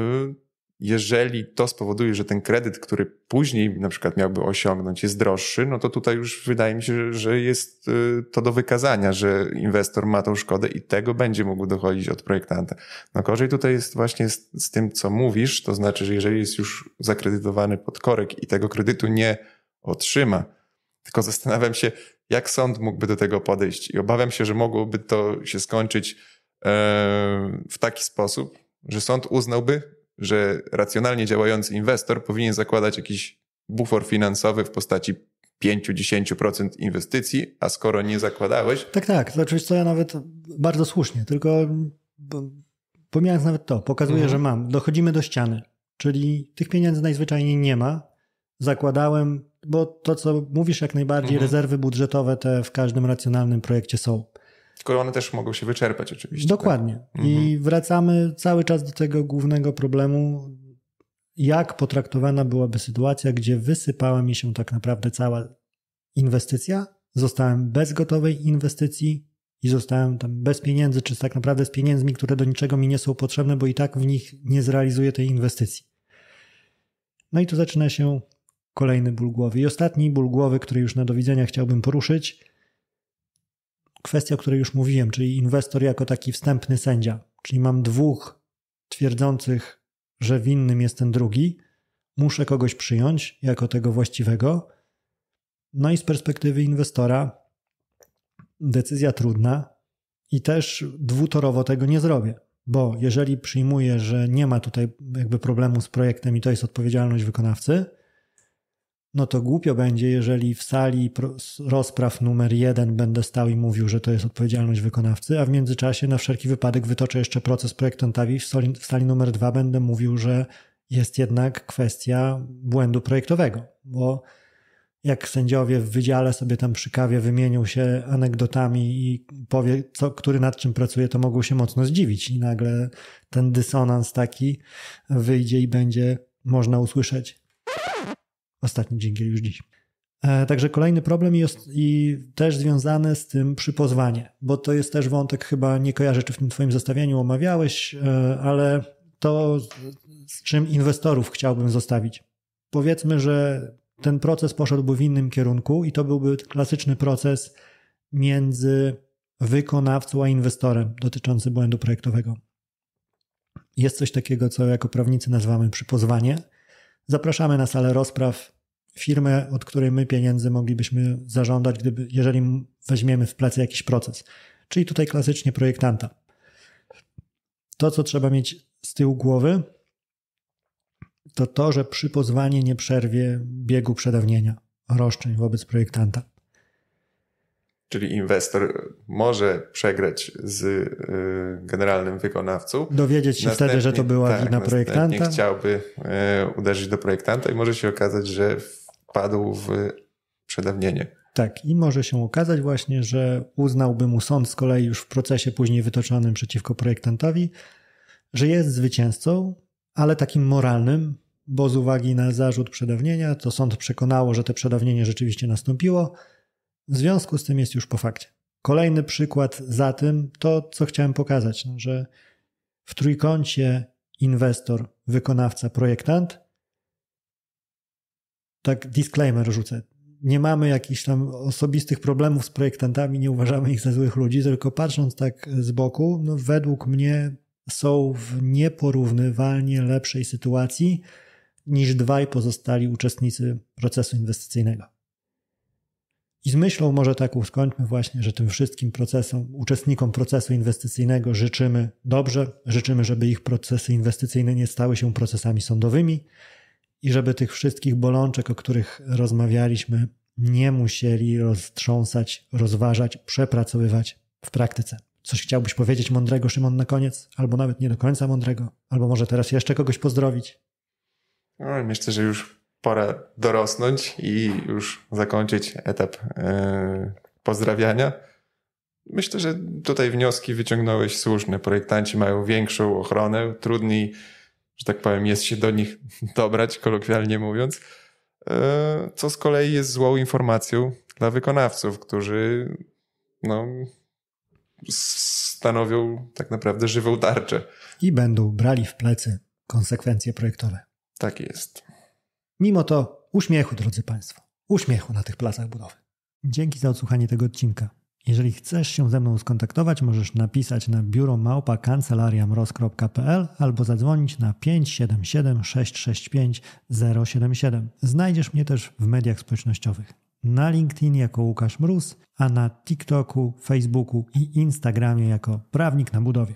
B: jeżeli to spowoduje, że ten kredyt, który później na przykład miałby osiągnąć, jest droższy, no to tutaj już wydaje mi się, że jest y, to do wykazania, że inwestor ma tą szkodę i tego będzie mógł dochodzić od projektanta. No gorzej tutaj jest właśnie z, z tym, co mówisz, to znaczy, że jeżeli jest już zakredytowany pod korek i tego kredytu nie otrzyma. Tylko zastanawiam się, jak sąd mógłby do tego podejść. I obawiam się, że mogłoby to się skończyć e, w taki sposób, że sąd uznałby, że racjonalnie działający inwestor powinien zakładać jakiś bufor finansowy w postaci 5-10% inwestycji, a skoro nie zakładałeś.
A: Tak, tak. Znaczy, co ja nawet bardzo słusznie, tylko pomijając nawet to, pokazuję, mhm. że mam. Dochodzimy do ściany, czyli tych pieniędzy najzwyczajniej nie ma. Zakładałem bo to, co mówisz, jak najbardziej, mhm. rezerwy budżetowe te w każdym racjonalnym projekcie są.
B: Tylko one też mogą się wyczerpać, oczywiście. Dokładnie. Tak? Mhm. I
A: wracamy cały czas do tego głównego problemu, jak potraktowana byłaby sytuacja, gdzie wysypała mi się tak naprawdę cała inwestycja, zostałem bez gotowej inwestycji i zostałem tam bez pieniędzy, czy tak naprawdę z pieniędzmi, które do niczego mi nie są potrzebne, bo i tak w nich nie zrealizuję tej inwestycji. No i tu zaczyna się kolejny ból głowy. I ostatni ból głowy, który już na do widzenia chciałbym poruszyć, kwestia, o której już mówiłem, czyli inwestor jako taki wstępny sędzia. Czyli mam dwóch twierdzących, że winnym jest ten drugi, muszę kogoś przyjąć jako tego właściwego. No i z perspektywy inwestora decyzja trudna i też dwutorowo tego nie zrobię, bo jeżeli przyjmuję, że nie ma tutaj jakby problemu z projektem i to jest odpowiedzialność wykonawcy, no to głupio będzie, jeżeli w sali rozpraw numer jeden będę stał i mówił, że to jest odpowiedzialność wykonawcy, a w międzyczasie na wszelki wypadek wytoczę jeszcze proces projektantowi w sali, numer dwa będę mówił, że jest jednak kwestia błędu projektowego, bo jak sędziowie w wydziale sobie tam przy kawie wymienią się anegdotami i powie, co, który nad czym pracuje, to mogą się mocno zdziwić i nagle ten dysonans taki wyjdzie i będzie można usłyszeć ostatni dżingiel już dziś. E, także kolejny problem jest i też związany z tym przypozwanie, bo to jest też wątek, chyba nie kojarzę, czy w tym Twoim zestawieniu omawiałeś, e, ale to, z czym inwestorów chciałbym zostawić. Powiedzmy, że ten proces poszedłby w innym kierunku i to byłby klasyczny proces między wykonawcą a inwestorem dotyczący błędu projektowego. Jest coś takiego, co jako prawnicy nazywamy przypozwanie. Zapraszamy na salę rozpraw firmy, od której my pieniędzy moglibyśmy zażądać, gdyby, jeżeli weźmiemy w plecy jakiś proces. Czyli tutaj klasycznie projektanta. To, co trzeba mieć z tyłu głowy, to to, że przypozwanie nie przerwie biegu przedawnienia roszczeń wobec projektanta.
B: Czyli inwestor może przegrać z y, generalnym wykonawcą. Dowiedzieć się wtedy, że to była tak, wina projektanta. Chciałby e, uderzyć do projektanta i może się okazać, że w padł w przedawnienie.
A: Tak, i może się okazać właśnie, że uznałby mu sąd z kolei już w procesie później wytoczonym przeciwko projektantowi, że jest zwycięzcą, ale takim moralnym, bo z uwagi na zarzut przedawnienia, to sąd przekonało, że to przedawnienie rzeczywiście nastąpiło. W związku z tym jest już po fakcie. Kolejny przykład za tym to, co chciałem pokazać, no, że w trójkącie inwestor, wykonawca, projektant tak disclaimer rzucę. Nie mamy jakichś tam osobistych problemów z projektantami, nie uważamy ich za złych ludzi, tylko patrząc tak z boku, no według mnie są w nieporównywalnie lepszej sytuacji niż dwaj pozostali uczestnicy procesu inwestycyjnego. I z myślą może tak uskończmy właśnie, że tym wszystkim procesom, uczestnikom procesu inwestycyjnego życzymy dobrze, życzymy, żeby ich procesy inwestycyjne nie stały się procesami sądowymi, i żeby tych wszystkich bolączek, o których rozmawialiśmy, nie musieli roztrząsać, rozważać, przepracowywać w praktyce. Coś chciałbyś powiedzieć mądrego, Szymon, na koniec? Albo nawet nie do końca mądrego? Albo może teraz jeszcze kogoś pozdrowić?
B: No, myślę, że już pora dorosnąć i już zakończyć etap yy, pozdrawiania. Myślę, że tutaj wnioski wyciągnąłeś słuszne. Projektanci mają większą ochronę, trudniej że tak powiem, jest się do nich dobrać, kolokwialnie mówiąc, e, co z kolei jest złą informacją dla wykonawców, którzy no, stanowią tak naprawdę żywą tarczę.
A: I będą brali w plecy konsekwencje projektowe.
B: Tak jest.
A: Mimo to uśmiechu, drodzy Państwo, uśmiechu na tych placach budowy. Dzięki za odsłuchanie tego odcinka. Jeżeli chcesz się ze mną skontaktować, możesz napisać na biuro małpa kancelariamroz.pl albo zadzwonić na 577 665 077. Znajdziesz mnie też w mediach społecznościowych. Na LinkedIn jako Łukasz Mróz, a na TikToku, Facebooku i Instagramie jako Prawnik na Budowie.